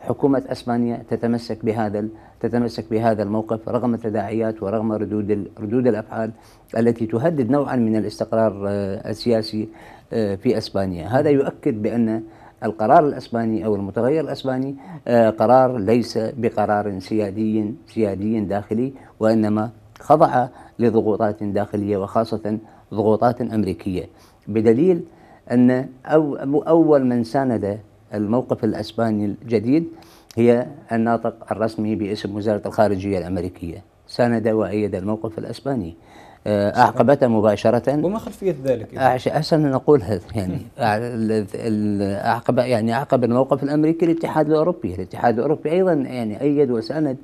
حكومة اسبانيا تتمسك بهذا تتمسك بهذا الموقف رغم التداعيات ورغم ردود ال... ردود الافعال التي تهدد نوعا من الاستقرار آه، السياسي آه، في اسبانيا، هذا يؤكد بان القرار الاسباني او المتغير الاسباني آه، قرار ليس بقرار سيادي سيادي داخلي وانما خضع لضغوطات داخليه وخاصه ضغوطات امريكيه بدليل أن أو أول من ساند الموقف الأسباني الجديد هي الناطق الرسمي باسم وزارة الخارجية الأمريكية ساند وأيد الموقف الأسباني آه، أعقبته مباشرة وما خلفية ذلك؟ أحسن أن هذا يعني أعقب يعني أعقب الموقف الأمريكي الاتحاد الأوروبي، الاتحاد الأوروبي أيضا يعني أيد وساند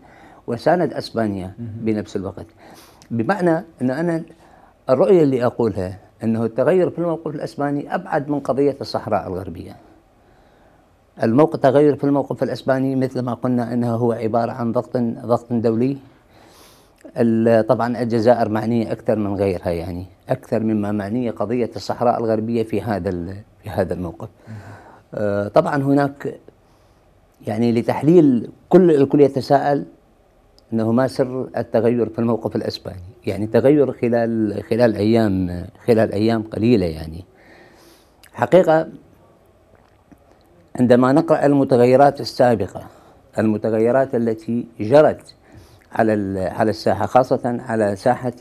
وساند أسبانيا بنفس الوقت بمعنى أن أنا الرؤية اللي أقولها أنه التغير في الموقف الأسباني أبعد من قضية الصحراء الغربية الموقف التغير في الموقف الأسباني مثل ما قلنا أنه هو عبارة عن ضغط ضغط دولي طبعا الجزائر معنية أكثر من غيرها يعني أكثر مما معنية قضية الصحراء الغربية في هذا في هذا الموقف آه، طبعا هناك يعني لتحليل كل الكل يتساءل أنه ما سر التغير في الموقف الأسباني يعني تغير خلال خلال ايام خلال ايام قليله يعني حقيقه عندما نقرا المتغيرات السابقه المتغيرات التي جرت على على الساحه خاصه على ساحه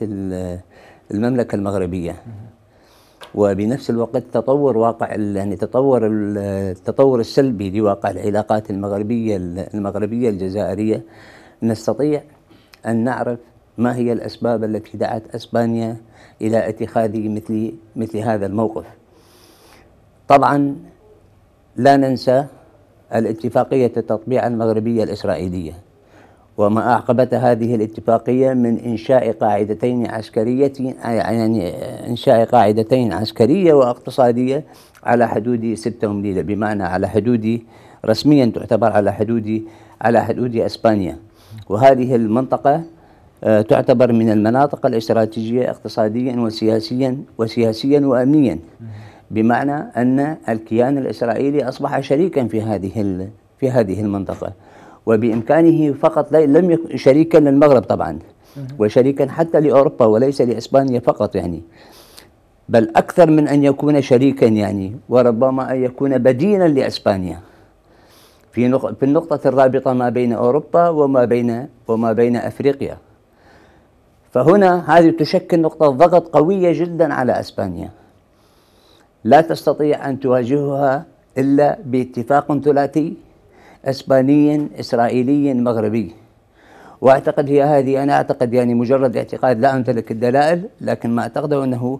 المملكه المغربيه وبنفس الوقت تطور واقع يعني تطور التطور السلبي لواقع العلاقات المغربيه المغربيه الجزائريه نستطيع ان نعرف ما هي الأسباب التي دعت أسبانيا إلى اتخاذ مثل مثل هذا الموقف طبعا لا ننسى الاتفاقية التطبيع المغربية الإسرائيلية وما أعقبت هذه الاتفاقية من إنشاء قاعدتين عسكرية يعني إنشاء قاعدتين عسكرية واقتصادية على حدود ستة مليلة بمعنى على حدود رسميا تعتبر على حدود على حدود إسبانيا وهذه المنطقة آه، تعتبر من المناطق الاستراتيجية اقتصاديا وسياسيا وسياسيا وأمنيا بمعنى أن الكيان الإسرائيلي أصبح شريكا في هذه في هذه المنطقة وبإمكانه فقط لم يكن شريكا للمغرب طبعا وشريكا حتى لأوروبا وليس لإسبانيا فقط يعني بل أكثر من أن يكون شريكا يعني وربما أن يكون بديلا لإسبانيا في في النقطة الرابطة ما بين أوروبا وما بين وما بين أفريقيا فهنا هذه تشكل نقطة ضغط قوية جدا على اسبانيا. لا تستطيع ان تواجهها الا باتفاق ثلاثي اسباني اسرائيلي مغربي. واعتقد هي هذه انا اعتقد يعني مجرد اعتقاد لا امتلك الدلائل لكن ما اعتقده انه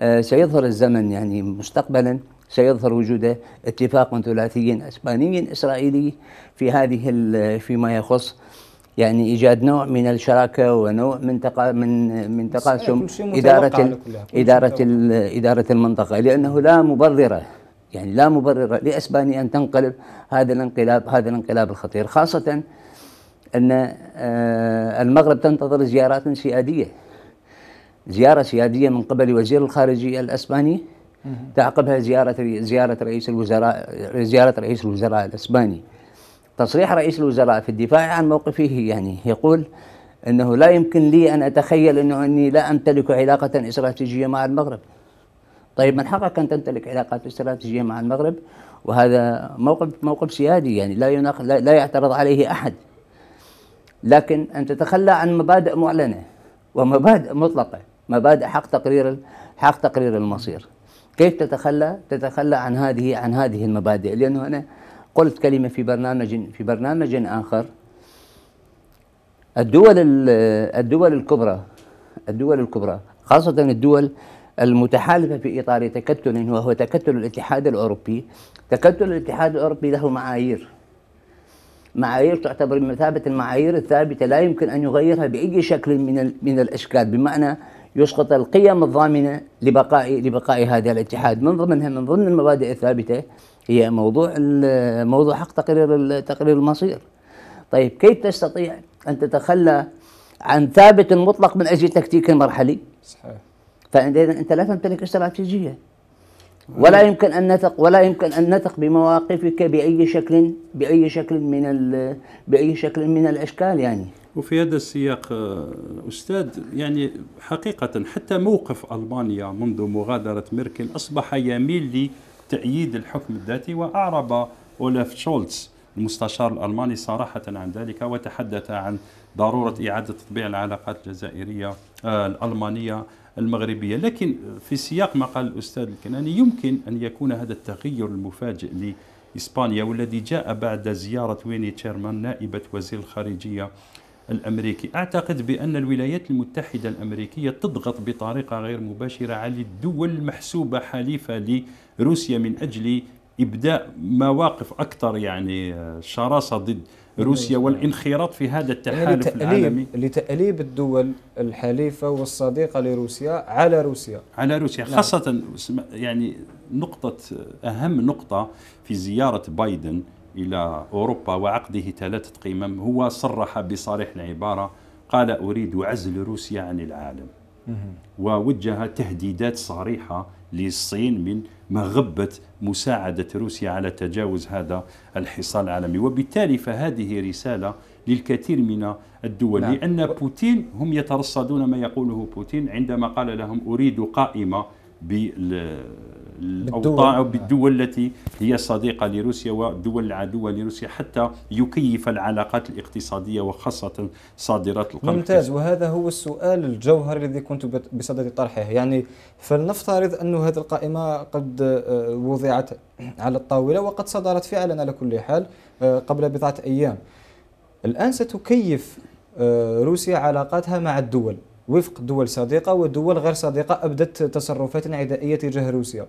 آه، سيظهر الزمن يعني مستقبلا سيظهر وجود اتفاق ثلاثي اسباني اسرائيلي في هذه فيما يخص يعني ايجاد نوع من الشراكه ونوع من تقا من من تقاسم اداره ال اداره اداره المنطقه لانه لا مبرره يعني لا مبرره لاسبانيا ان تنقلب هذا الانقلاب هذا الانقلاب الخطير خاصه ان آه، المغرب تنتظر زيارات سياديه زياره سياديه من قبل وزير الخارجيه الاسباني تعقبها زياره زياره رئيس الوزراء زياره رئيس الوزراء الاسباني تصريح رئيس الوزراء في الدفاع عن موقفه يعني يقول أنه لا يمكن لي أن أتخيل أنه أني لا أمتلك علاقة استراتيجية مع المغرب طيب من حقك أن تمتلك علاقات استراتيجية مع المغرب وهذا موقف موقف سيادي يعني لا لا, لا يعترض عليه أحد لكن أن تتخلى عن مبادئ معلنة ومبادئ مطلقة مبادئ حق تقرير حق تقرير المصير كيف تتخلى تتخلى عن هذه عن هذه المبادئ لأنه أنا قلت كلمة في برنامج في برنامج آخر الدول الدول الكبرى الدول الكبرى خاصة الدول المتحالفة في إطار تكتل وهو تكتل الاتحاد الأوروبي تكتل الاتحاد الأوروبي له معايير معايير تعتبر بمثابة المعايير الثابتة لا يمكن أن يغيرها بأي شكل من من الأشكال بمعنى يسقط القيم الضامنة لبقاء لبقاء هذا الاتحاد من ضمنها من ضمن المبادئ الثابتة هي موضوع موضوع حق تقرير تقرير المصير طيب كيف تستطيع ان تتخلى عن ثابت مطلق من اجل تكتيك مرحلي صحيح فانت لا تمتلك استراتيجيه ولا يمكن ان نثق ولا يمكن ان نثق بمواقفك باي شكل باي شكل من باي شكل من الاشكال يعني وفي هذا السياق آه، استاذ يعني حقيقه حتى موقف المانيا منذ مغادره ميركل اصبح يميل لي تأييد الحكم الذاتي وأعرب أولاف شولتز المستشار الألماني صراحة عن ذلك وتحدث عن ضرورة إعادة تطبيع العلاقات الجزائرية آه، الألمانية المغربية لكن في سياق ما قال الأستاذ الكناني يمكن أن يكون هذا التغير المفاجئ لإسبانيا والذي جاء بعد زيارة ويني تشيرمان نائبة وزير الخارجية الامريكي، اعتقد بان الولايات المتحده الامريكيه تضغط بطريقه غير مباشره على الدول المحسوبه حليفه روسيا من أجل إبداء مواقف أكثر يعني آه، شراسة ضد روسيا نعم. والانخراط في هذا يعني التحالف يعني العالمي لتأليب الدول الحليفة والصديقة لروسيا على روسيا على روسيا نعم. خاصة يعني نقطة أهم نقطة في زيارة بايدن إلى أوروبا وعقده ثلاثة قمم هو صرح بصريح العبارة قال أريد عزل روسيا عن العالم ووجه تهديدات صريحة للصين من مغبة مساعدة روسيا على تجاوز هذا الحصار العالمي وبالتالي فهذه رسالة للكثير من الدول نعم. لأن بوتين هم يترصدون ما يقوله بوتين عندما قال لهم أريد قائمة الأوطان بالدول التي هي صديقة لروسيا والدول العدوة لروسيا حتى يكيف العلاقات الاقتصادية وخاصة صادرات القمح ممتاز وهذا هو السؤال الجوهري الذي كنت بصدد طرحه يعني فلنفترض أن هذه القائمة قد آه، وضعت على الطاولة وقد صدرت فعلا على كل حال آه، قبل بضعة أيام الآن ستكيف آه، روسيا علاقاتها مع الدول وفق دول صديقة ودول غير صديقة أبدت تصرفات عدائية تجاه روسيا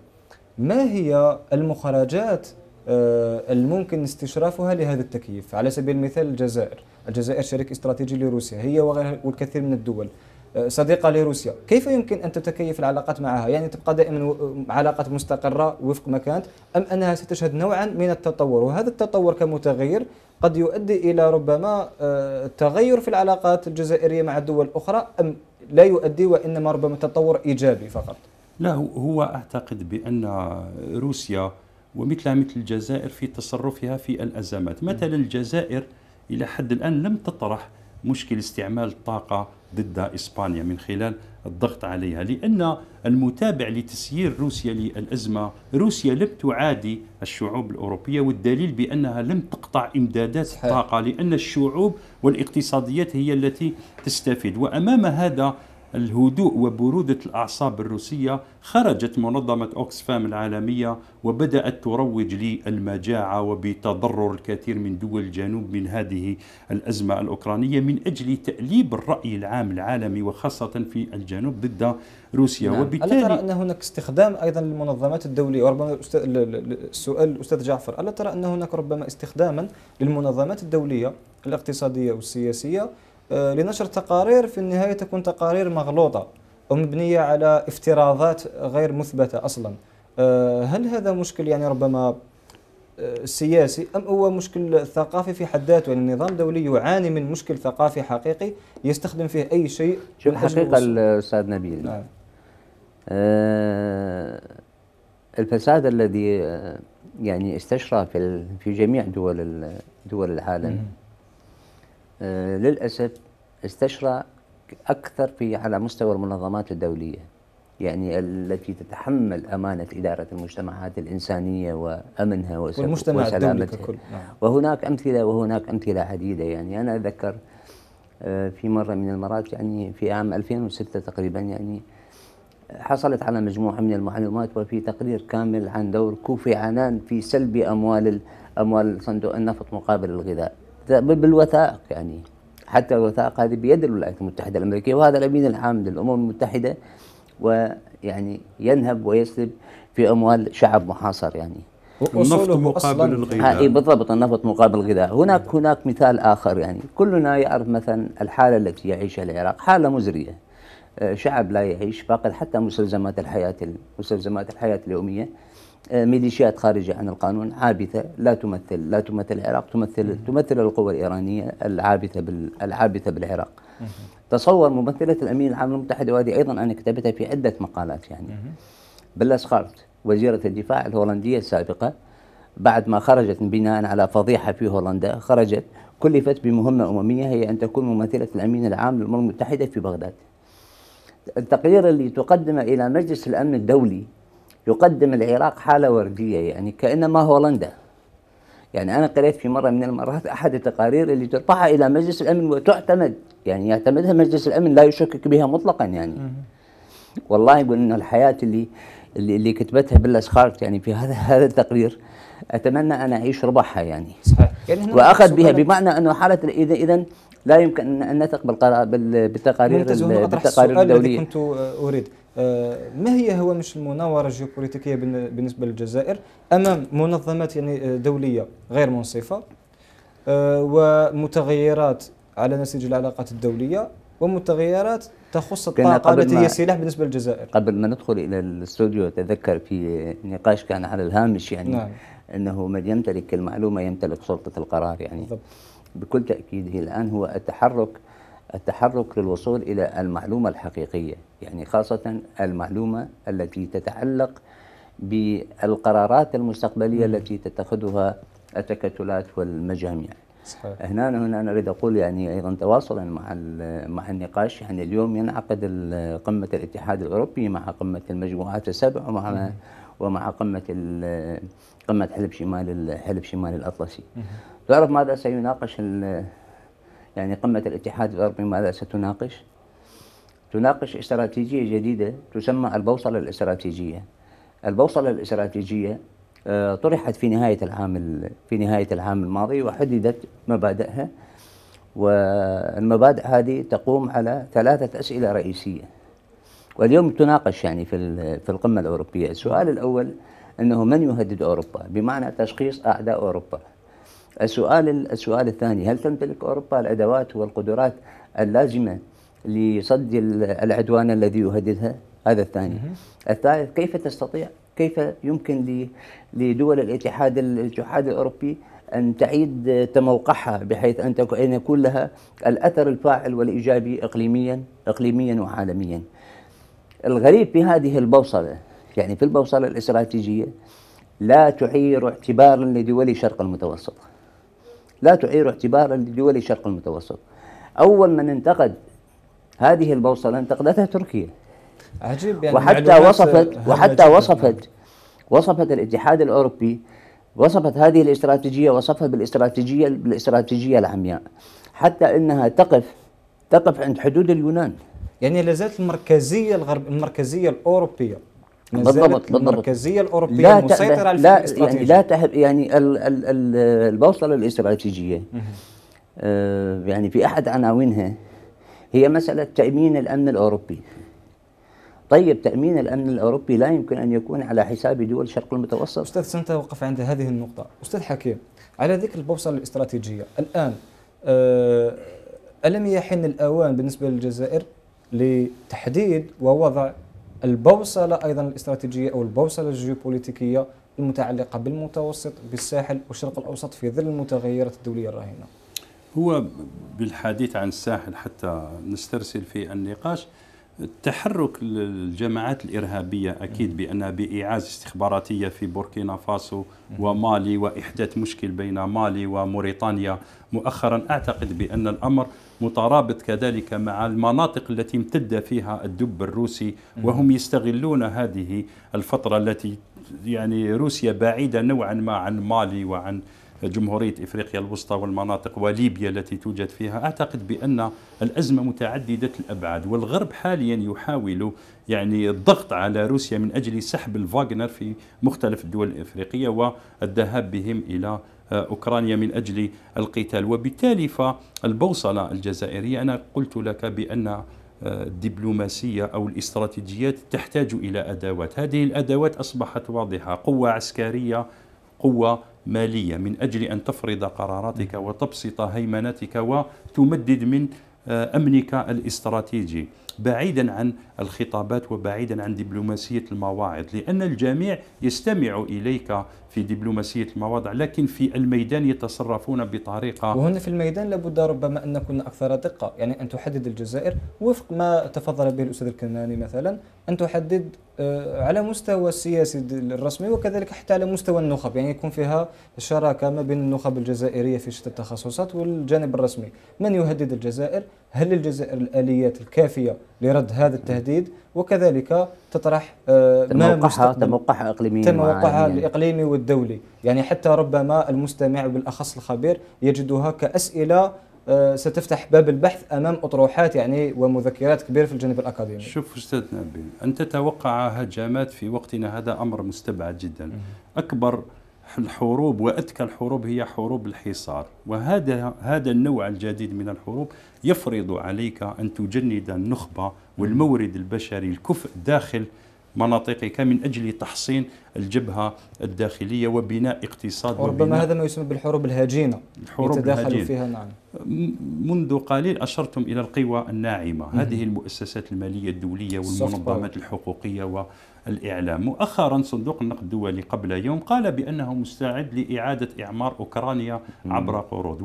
ما هي المخرجات آه، الممكن استشرافها لهذا التكييف على سبيل المثال الجزائر الجزائر شريك استراتيجي لروسيا هي وغيرها والكثير من الدول آه، صديقة لروسيا كيف يمكن أن تتكيف العلاقات معها يعني تبقى دائما آه، علاقات مستقرة وفق ما كانت أم أنها ستشهد نوعا من التطور وهذا التطور كمتغير قد يؤدي إلى ربما تغير في العلاقات الجزائرية مع الدول الأخرى أم لا يؤدي وإنما ربما تطور إيجابي فقط لا هو أعتقد بأن روسيا ومثلها مثل الجزائر في تصرفها في الأزمات مثلا الجزائر إلى حد الآن لم تطرح مشكل استعمال الطاقة ضد إسبانيا من خلال الضغط عليها لأن المتابع لتسيير روسيا للأزمة روسيا لم تعادي الشعوب الأوروبية والدليل بأنها لم تقطع إمدادات الطاقة لأن الشعوب والاقتصاديات هي التي تستفيد وأمام هذا الهدوء وبرودة الأعصاب الروسية خرجت منظمة أوكسفام العالمية وبدأت تروج للمجاعة وبتضرر الكثير من دول الجنوب من هذه الأزمة الأوكرانية من أجل تأليب الرأي العام العالمي وخاصة في الجنوب ضد روسيا نعم. وبالتالي ألا ترى أن هناك استخدام أيضا للمنظمات الدولية وربما السؤال الأستاذ جعفر ألا ترى أن هناك ربما استخداما للمنظمات الدولية الاقتصادية والسياسية آه، لنشر تقارير في النهاية تكون تقارير مغلوطة أو مبنية على افتراضات غير مثبتة أصلا آه، هل هذا مشكل يعني ربما آه، سياسي أم هو مشكل ثقافي في حد ذاته يعني النظام الدولي يعاني من مشكل ثقافي حقيقي يستخدم فيه أي شيء شوف حقيقة الأستاذ نبيل نعم. آه الفساد الذي يعني استشرى في في جميع دول دول العالم آه، للأسف استشرى أكثر في على مستوى المنظمات الدولية يعني التي تتحمل أمانة إدارة المجتمعات الإنسانية وأمنها والمجتمع وسلامتها ككل. نعم. وهناك أمثلة وهناك أمثلة عديدة يعني أنا أذكر آه، في مرة من المرات يعني في عام 2006 تقريبا يعني حصلت على مجموعة من المعلومات وفي تقرير كامل عن دور كوفي عنان في سلب أموال أموال صندوق النفط مقابل الغذاء بالوثائق يعني حتى الوثائق هذه بيد الولايات المتحده الامريكيه وهذا الامين العام للامم المتحده ويعني ينهب ويسلب في اموال شعب محاصر يعني النفط مقابل الغذاء آه، اي بالضبط النفط مقابل الغذاء هناك هناك مثال اخر يعني كلنا يعرف مثلا الحاله التي يعيشها العراق حاله مزريه آه، شعب لا يعيش فاقد حتى مستلزمات الحياه مستلزمات الحياه اليوميه ميليشيات خارجة عن القانون عابثة لا تمثل لا تمثل العراق تمثل تمثل القوى الإيرانية العابثة العابثة بالعراق تصور ممثلة الأمين العام للمتحدة وهذه أيضا أنا كتبتها في عدة مقالات يعني بلا خارت وزيرة الدفاع الهولندية السابقة بعد ما خرجت بناء على فضيحة في هولندا خرجت كلفت بمهمة أممية هي أن تكون ممثلة الأمين العام للأمم المتحدة في بغداد التقرير اللي تقدمه إلى مجلس الأمن الدولي يقدم العراق حالة وردية يعني كأنما هولندا يعني أنا قريت في مرة من المرات أحد التقارير اللي ترفعها إلى مجلس الأمن وتعتمد يعني يعتمدها مجلس الأمن لا يشكك بها مطلقا يعني والله يقول إنه الحياة اللي اللي, اللي كتبتها بالأسخارت يعني في هذا هذا التقرير أتمنى أن أعيش ربحها يعني صحيح يعني واخذ بها بمعنى انه حاله اذا اذا لا يمكن ان نثق بالتقارير بالتقارير الدوليه الذي كنت آه، اريد آه، ما هي هوامش المناوره الجيوبوليتيكيه بالنسبه للجزائر امام منظمات يعني آه، دوليه غير منصفه ومتغيرات على نسيج العلاقات الدوليه ومتغيرات تخص الطاقه التي هي سلاح بالنسبه للجزائر قبل ما ندخل الى الاستوديو اتذكر في نقاش كان على الهامش يعني نعم. أنه من يمتلك المعلومة يمتلك سلطة القرار يعني بالضبط. بكل تأكيد الآن هو التحرك التحرك للوصول إلى المعلومة الحقيقية يعني خاصة المعلومة التي تتعلق بالقرارات المستقبلية التي تتخذها التكتلات والمجاميع هنا هنا انا اريد اقول يعني ايضا تواصلا مع مع النقاش يعني اليوم ينعقد قمه الاتحاد الاوروبي مع قمه المجموعات السبع ومع ومع قمه قمه حلب شمال حلب شمال الاطلسي. تعرف ماذا سيناقش يعني قمه الاتحاد الاوروبي ماذا ستناقش؟ تناقش استراتيجيه جديده تسمى البوصله الاستراتيجيه. البوصله الاستراتيجيه آه، طرحت في نهايه العام في نهايه العام الماضي وحددت مبادئها والمبادئ هذه تقوم على ثلاثه اسئله رئيسيه. واليوم تناقش يعني في في القمه الاوروبيه، السؤال الاول أنه من يهدد أوروبا بمعنى تشخيص أعداء أوروبا السؤال السؤال الثاني هل تمتلك أوروبا الأدوات والقدرات اللازمة لصد العدوان الذي يهددها هذا الثاني الثالث كيف تستطيع كيف يمكن لدول الاتحاد الاتحاد الأوروبي أن تعيد تموقعها بحيث أن يكون لها الأثر الفاعل والإيجابي إقليميا إقليميا وعالميا الغريب في هذه البوصلة يعني في البوصلة الاستراتيجية لا تعير اعتبارا لدول شرق المتوسط لا تعير اعتبارا لدول شرق المتوسط أول من انتقد هذه البوصلة انتقدتها تركيا عجيب يعني وحتى آه، وصفت وحتى وصفت وصفت الاتحاد الأوروبي وصفت هذه الاستراتيجية وصفها بالاستراتيجية بالاستراتيجية العمياء حتى أنها تقف تقف عند حدود اليونان يعني لازالت المركزية الغرب المركزية الأوروبية بالضبط بالضبط المركزيه الاوروبيه لا على لا يعني لا تهب يعني ال ال ال البوصله الاستراتيجيه آه يعني في احد عناوينها هي مساله تامين الامن الاوروبي طيب تامين الامن الاوروبي لا يمكن ان يكون على حساب دول الشرق المتوسط استاذ سنتوقف عند هذه النقطه استاذ حكيم على ذكر البوصله الاستراتيجيه الان آه الم يحن الاوان بالنسبه للجزائر لتحديد ووضع البوصله ايضا الاستراتيجيه او البوصله الجيوبوليتيكيه المتعلقه بالمتوسط بالساحل والشرق الاوسط في ظل المتغيرات الدوليه الراهنه. هو بالحديث عن الساحل حتى نسترسل في النقاش تحرك الجماعات الإرهابية أكيد بأن بإعاز استخباراتية في بوركينا فاسو ومالي وإحداث مشكل بين مالي وموريتانيا مؤخرا أعتقد بأن الأمر مترابط كذلك مع المناطق التي امتد فيها الدب الروسي وهم يستغلون هذه الفترة التي يعني روسيا بعيدة نوعا ما عن مالي وعن جمهورية إفريقيا الوسطى والمناطق وليبيا التي توجد فيها أعتقد بأن الأزمة متعددة الأبعاد والغرب حاليا يحاول يعني الضغط على روسيا من أجل سحب الفاغنر في مختلف الدول الإفريقية والذهاب بهم إلى أوكرانيا من أجل القتال وبالتالي فالبوصلة الجزائرية أنا قلت لك بأن الدبلوماسية أو الاستراتيجيات تحتاج إلى أدوات هذه الأدوات أصبحت واضحة قوة عسكرية قوة مالية من أجل أن تفرض قراراتك وتبسط هيمنتك وتمدد من آه، أمنك الاستراتيجي بعيدا عن الخطابات وبعيدا عن دبلوماسية المواعظ لأن الجميع يستمع إليك في دبلوماسية المواضع لكن في الميدان يتصرفون بطريقة وهنا في الميدان لابد ربما أن نكون أكثر دقة يعني أن تحدد الجزائر وفق ما تفضل به الأستاذ الكناني مثلا أن تحدد آه، على مستوى السياسي الرسمي وكذلك حتى على مستوى النخب يعني يكون فيها شراكة ما بين النخب الجزائرية في شتى التخصصات والجانب الرسمي من يهدد الجزائر هل الجزائر الآليات الكافية لرد هذا التهديد وكذلك تطرح آه، ما موقعها تموقعها إقليمي تموقعها يعني. الإقليمي والدولي يعني حتى ربما المستمع بالأخص الخبير يجدها كأسئلة آه، ستفتح باب البحث امام اطروحات يعني ومذكرات كبيره في الجانب الاكاديمي. شوف استاذ نبيل ان تتوقع هجمات في وقتنا هذا امر مستبعد جدا. اكبر الحروب وأذكى الحروب هي حروب الحصار وهذا هذا النوع الجديد من الحروب يفرض عليك أن تجند النخبة والمورد البشري الكفء داخل مناطقك من أجل تحصين الجبهة الداخلية وبناء اقتصاد ربما هذا ما يسمى بالحروب الهجينة الحروب الهجينة. فيها نعم منذ قليل أشرتم إلى القوى الناعمة هذه المؤسسات المالية الدولية والمنظمات الحقوقية و الإعلام مؤخرا صندوق النقد الدولي قبل يوم قال بأنه مستعد لإعادة إعمار أوكرانيا عبر قروض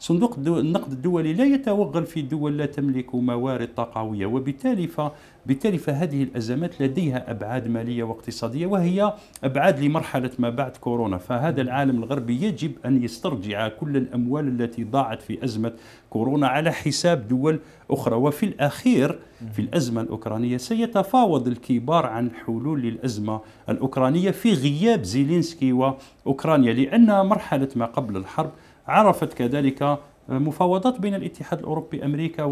صندوق النقد الدولي لا يتوغل في دول لا تملك موارد طاقوية وبالتالي فبالتالي فهذه الأزمات لديها أبعاد مالية واقتصادية وهي أبعاد لمرحلة ما بعد كورونا فهذا العالم الغربي يجب أن يسترجع كل الأموال التي ضاعت في أزمة كورونا على حساب دول أخرى وفي الأخير في الأزمة الأوكرانية سيتفاوض الكبار عن حلول للأزمة الأوكرانية في غياب زيلينسكي وأوكرانيا لأن مرحلة ما قبل الحرب عرفت كذلك آه، مفاوضات بين الاتحاد الاوروبي امريكا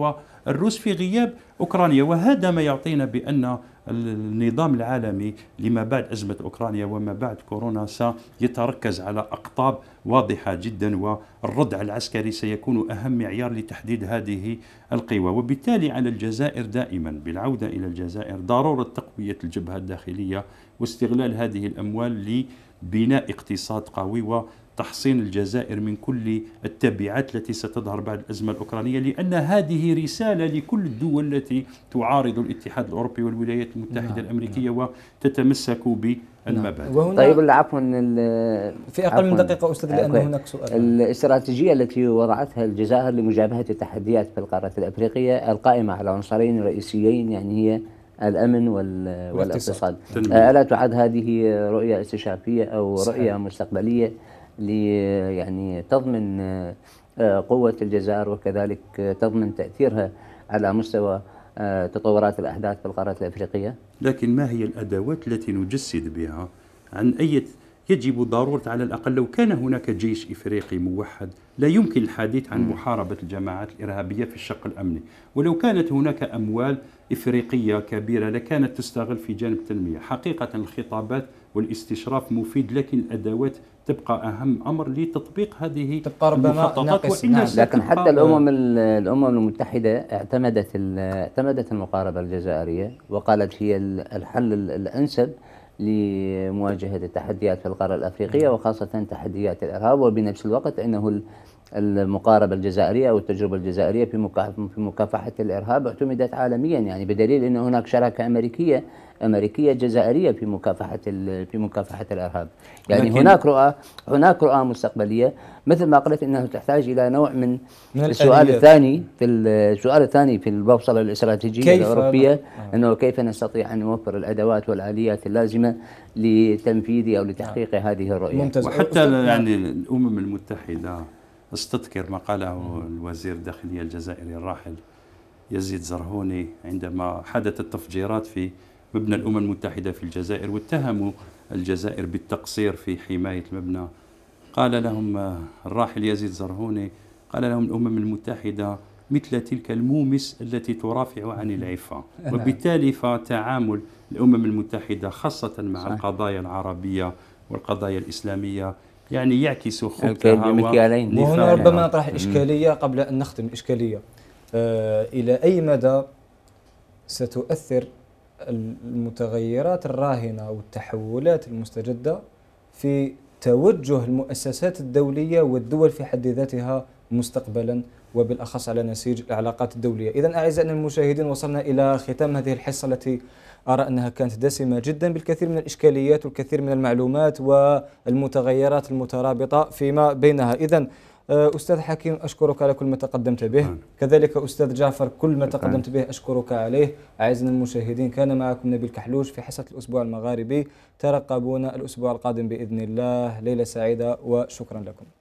والروس في غياب اوكرانيا وهذا ما يعطينا بان النظام العالمي لما بعد ازمه اوكرانيا وما بعد كورونا سيتركز على اقطاب واضحه جدا والردع العسكري سيكون اهم معيار لتحديد هذه القوى وبالتالي على الجزائر دائما بالعوده الى الجزائر ضروره تقويه الجبهه الداخليه واستغلال هذه الاموال لبناء اقتصاد قوي و تحصين الجزائر من كل التبعات التي ستظهر بعد الأزمة الأوكرانية لأن هذه رسالة لكل الدول التي تعارض الاتحاد الأوروبي والولايات المتحدة نعم، الأمريكية نعم. وتتمسك المبادئ نعم. طيب عفوا في اقل من دقيقه استاذ لان هناك سؤال الاستراتيجيه التي وضعتها الجزائر لمجابهه التحديات في القاره الافريقيه القائمه على عنصرين رئيسيين يعني هي الامن والاقتصاد الا تعد هذه رؤيه استشرافيه او رؤيه مستقبليه يعني تضمن آه، قوة الجزائر وكذلك تضمن تأثيرها على مستوى آه، تطورات الأحداث في القارة الأفريقية لكن ما هي الأدوات التي نجسد بها عن أي يجب ضرورة على الأقل لو كان هناك جيش إفريقي موحد لا يمكن الحديث عن محاربة الجماعات الإرهابية في الشق الأمني ولو كانت هناك أموال إفريقية كبيرة لكانت تستغل في جانب التنمية حقيقة الخطابات والاستشراف مفيد لكن الأدوات تبقى اهم امر لتطبيق هذه تبقى ربما ناقص نعم، لكن حتى الامم الامم المتحده اعتمدت اعتمدت المقاربه الجزائريه وقالت هي الحل الانسب لمواجهه التحديات في القاره الافريقيه وخاصه تحديات الارهاب وبنفس الوقت انه المقاربة الجزائرية أو التجربة الجزائرية في مكافحة الإرهاب اعتمدت عالميا يعني بدليل أن هناك شراكة أمريكية أمريكية جزائرية في مكافحة في مكافحة الإرهاب يعني هناك رؤى هناك رؤى مستقبلية مثل ما قلت أنه تحتاج إلى نوع من, من السؤال الثاني في السؤال الثاني في البوصلة الاستراتيجية الأوروبية أنه كيف نستطيع أن نوفر الأدوات والآليات اللازمة لتنفيذ أو لتحقيق هذه الرؤية ممتاز وحتى يعني الأمم المتحدة استذكر ما قاله الوزير الداخلية الجزائري الراحل يزيد زرهوني عندما حدثت التفجيرات في مبنى الأمم المتحدة في الجزائر واتهموا الجزائر بالتقصير في حماية المبنى قال لهم الراحل يزيد زرهوني قال لهم الأمم المتحدة مثل تلك المومس التي ترافع عن العفة نعم. وبالتالي فتعامل الأمم المتحدة خاصة مع القضايا العربية والقضايا الإسلامية يعني يعكس خطها وهنا ربما نطرح إشكالية قبل أن نختم إشكالية آه إلى أي مدى ستؤثر المتغيرات الراهنة والتحولات المستجدة في توجه المؤسسات الدولية والدول في حد ذاتها مستقبلا وبالأخص على نسيج العلاقات الدولية إذا أعزائنا المشاهدين وصلنا إلى ختام هذه الحصة التي أرى أنها كانت دسمة جدا بالكثير من الإشكاليات والكثير من المعلومات والمتغيرات المترابطة فيما بينها إذا آه، أستاذ حكيم أشكرك على كل ما تقدمت به نعم. كذلك أستاذ جعفر كل ما نعم. تقدمت به أشكرك عليه أعزنا المشاهدين كان معكم نبيل كحلوش في حصة الأسبوع المغاربي ترقبونا الأسبوع القادم بإذن الله ليلة سعيدة وشكرا لكم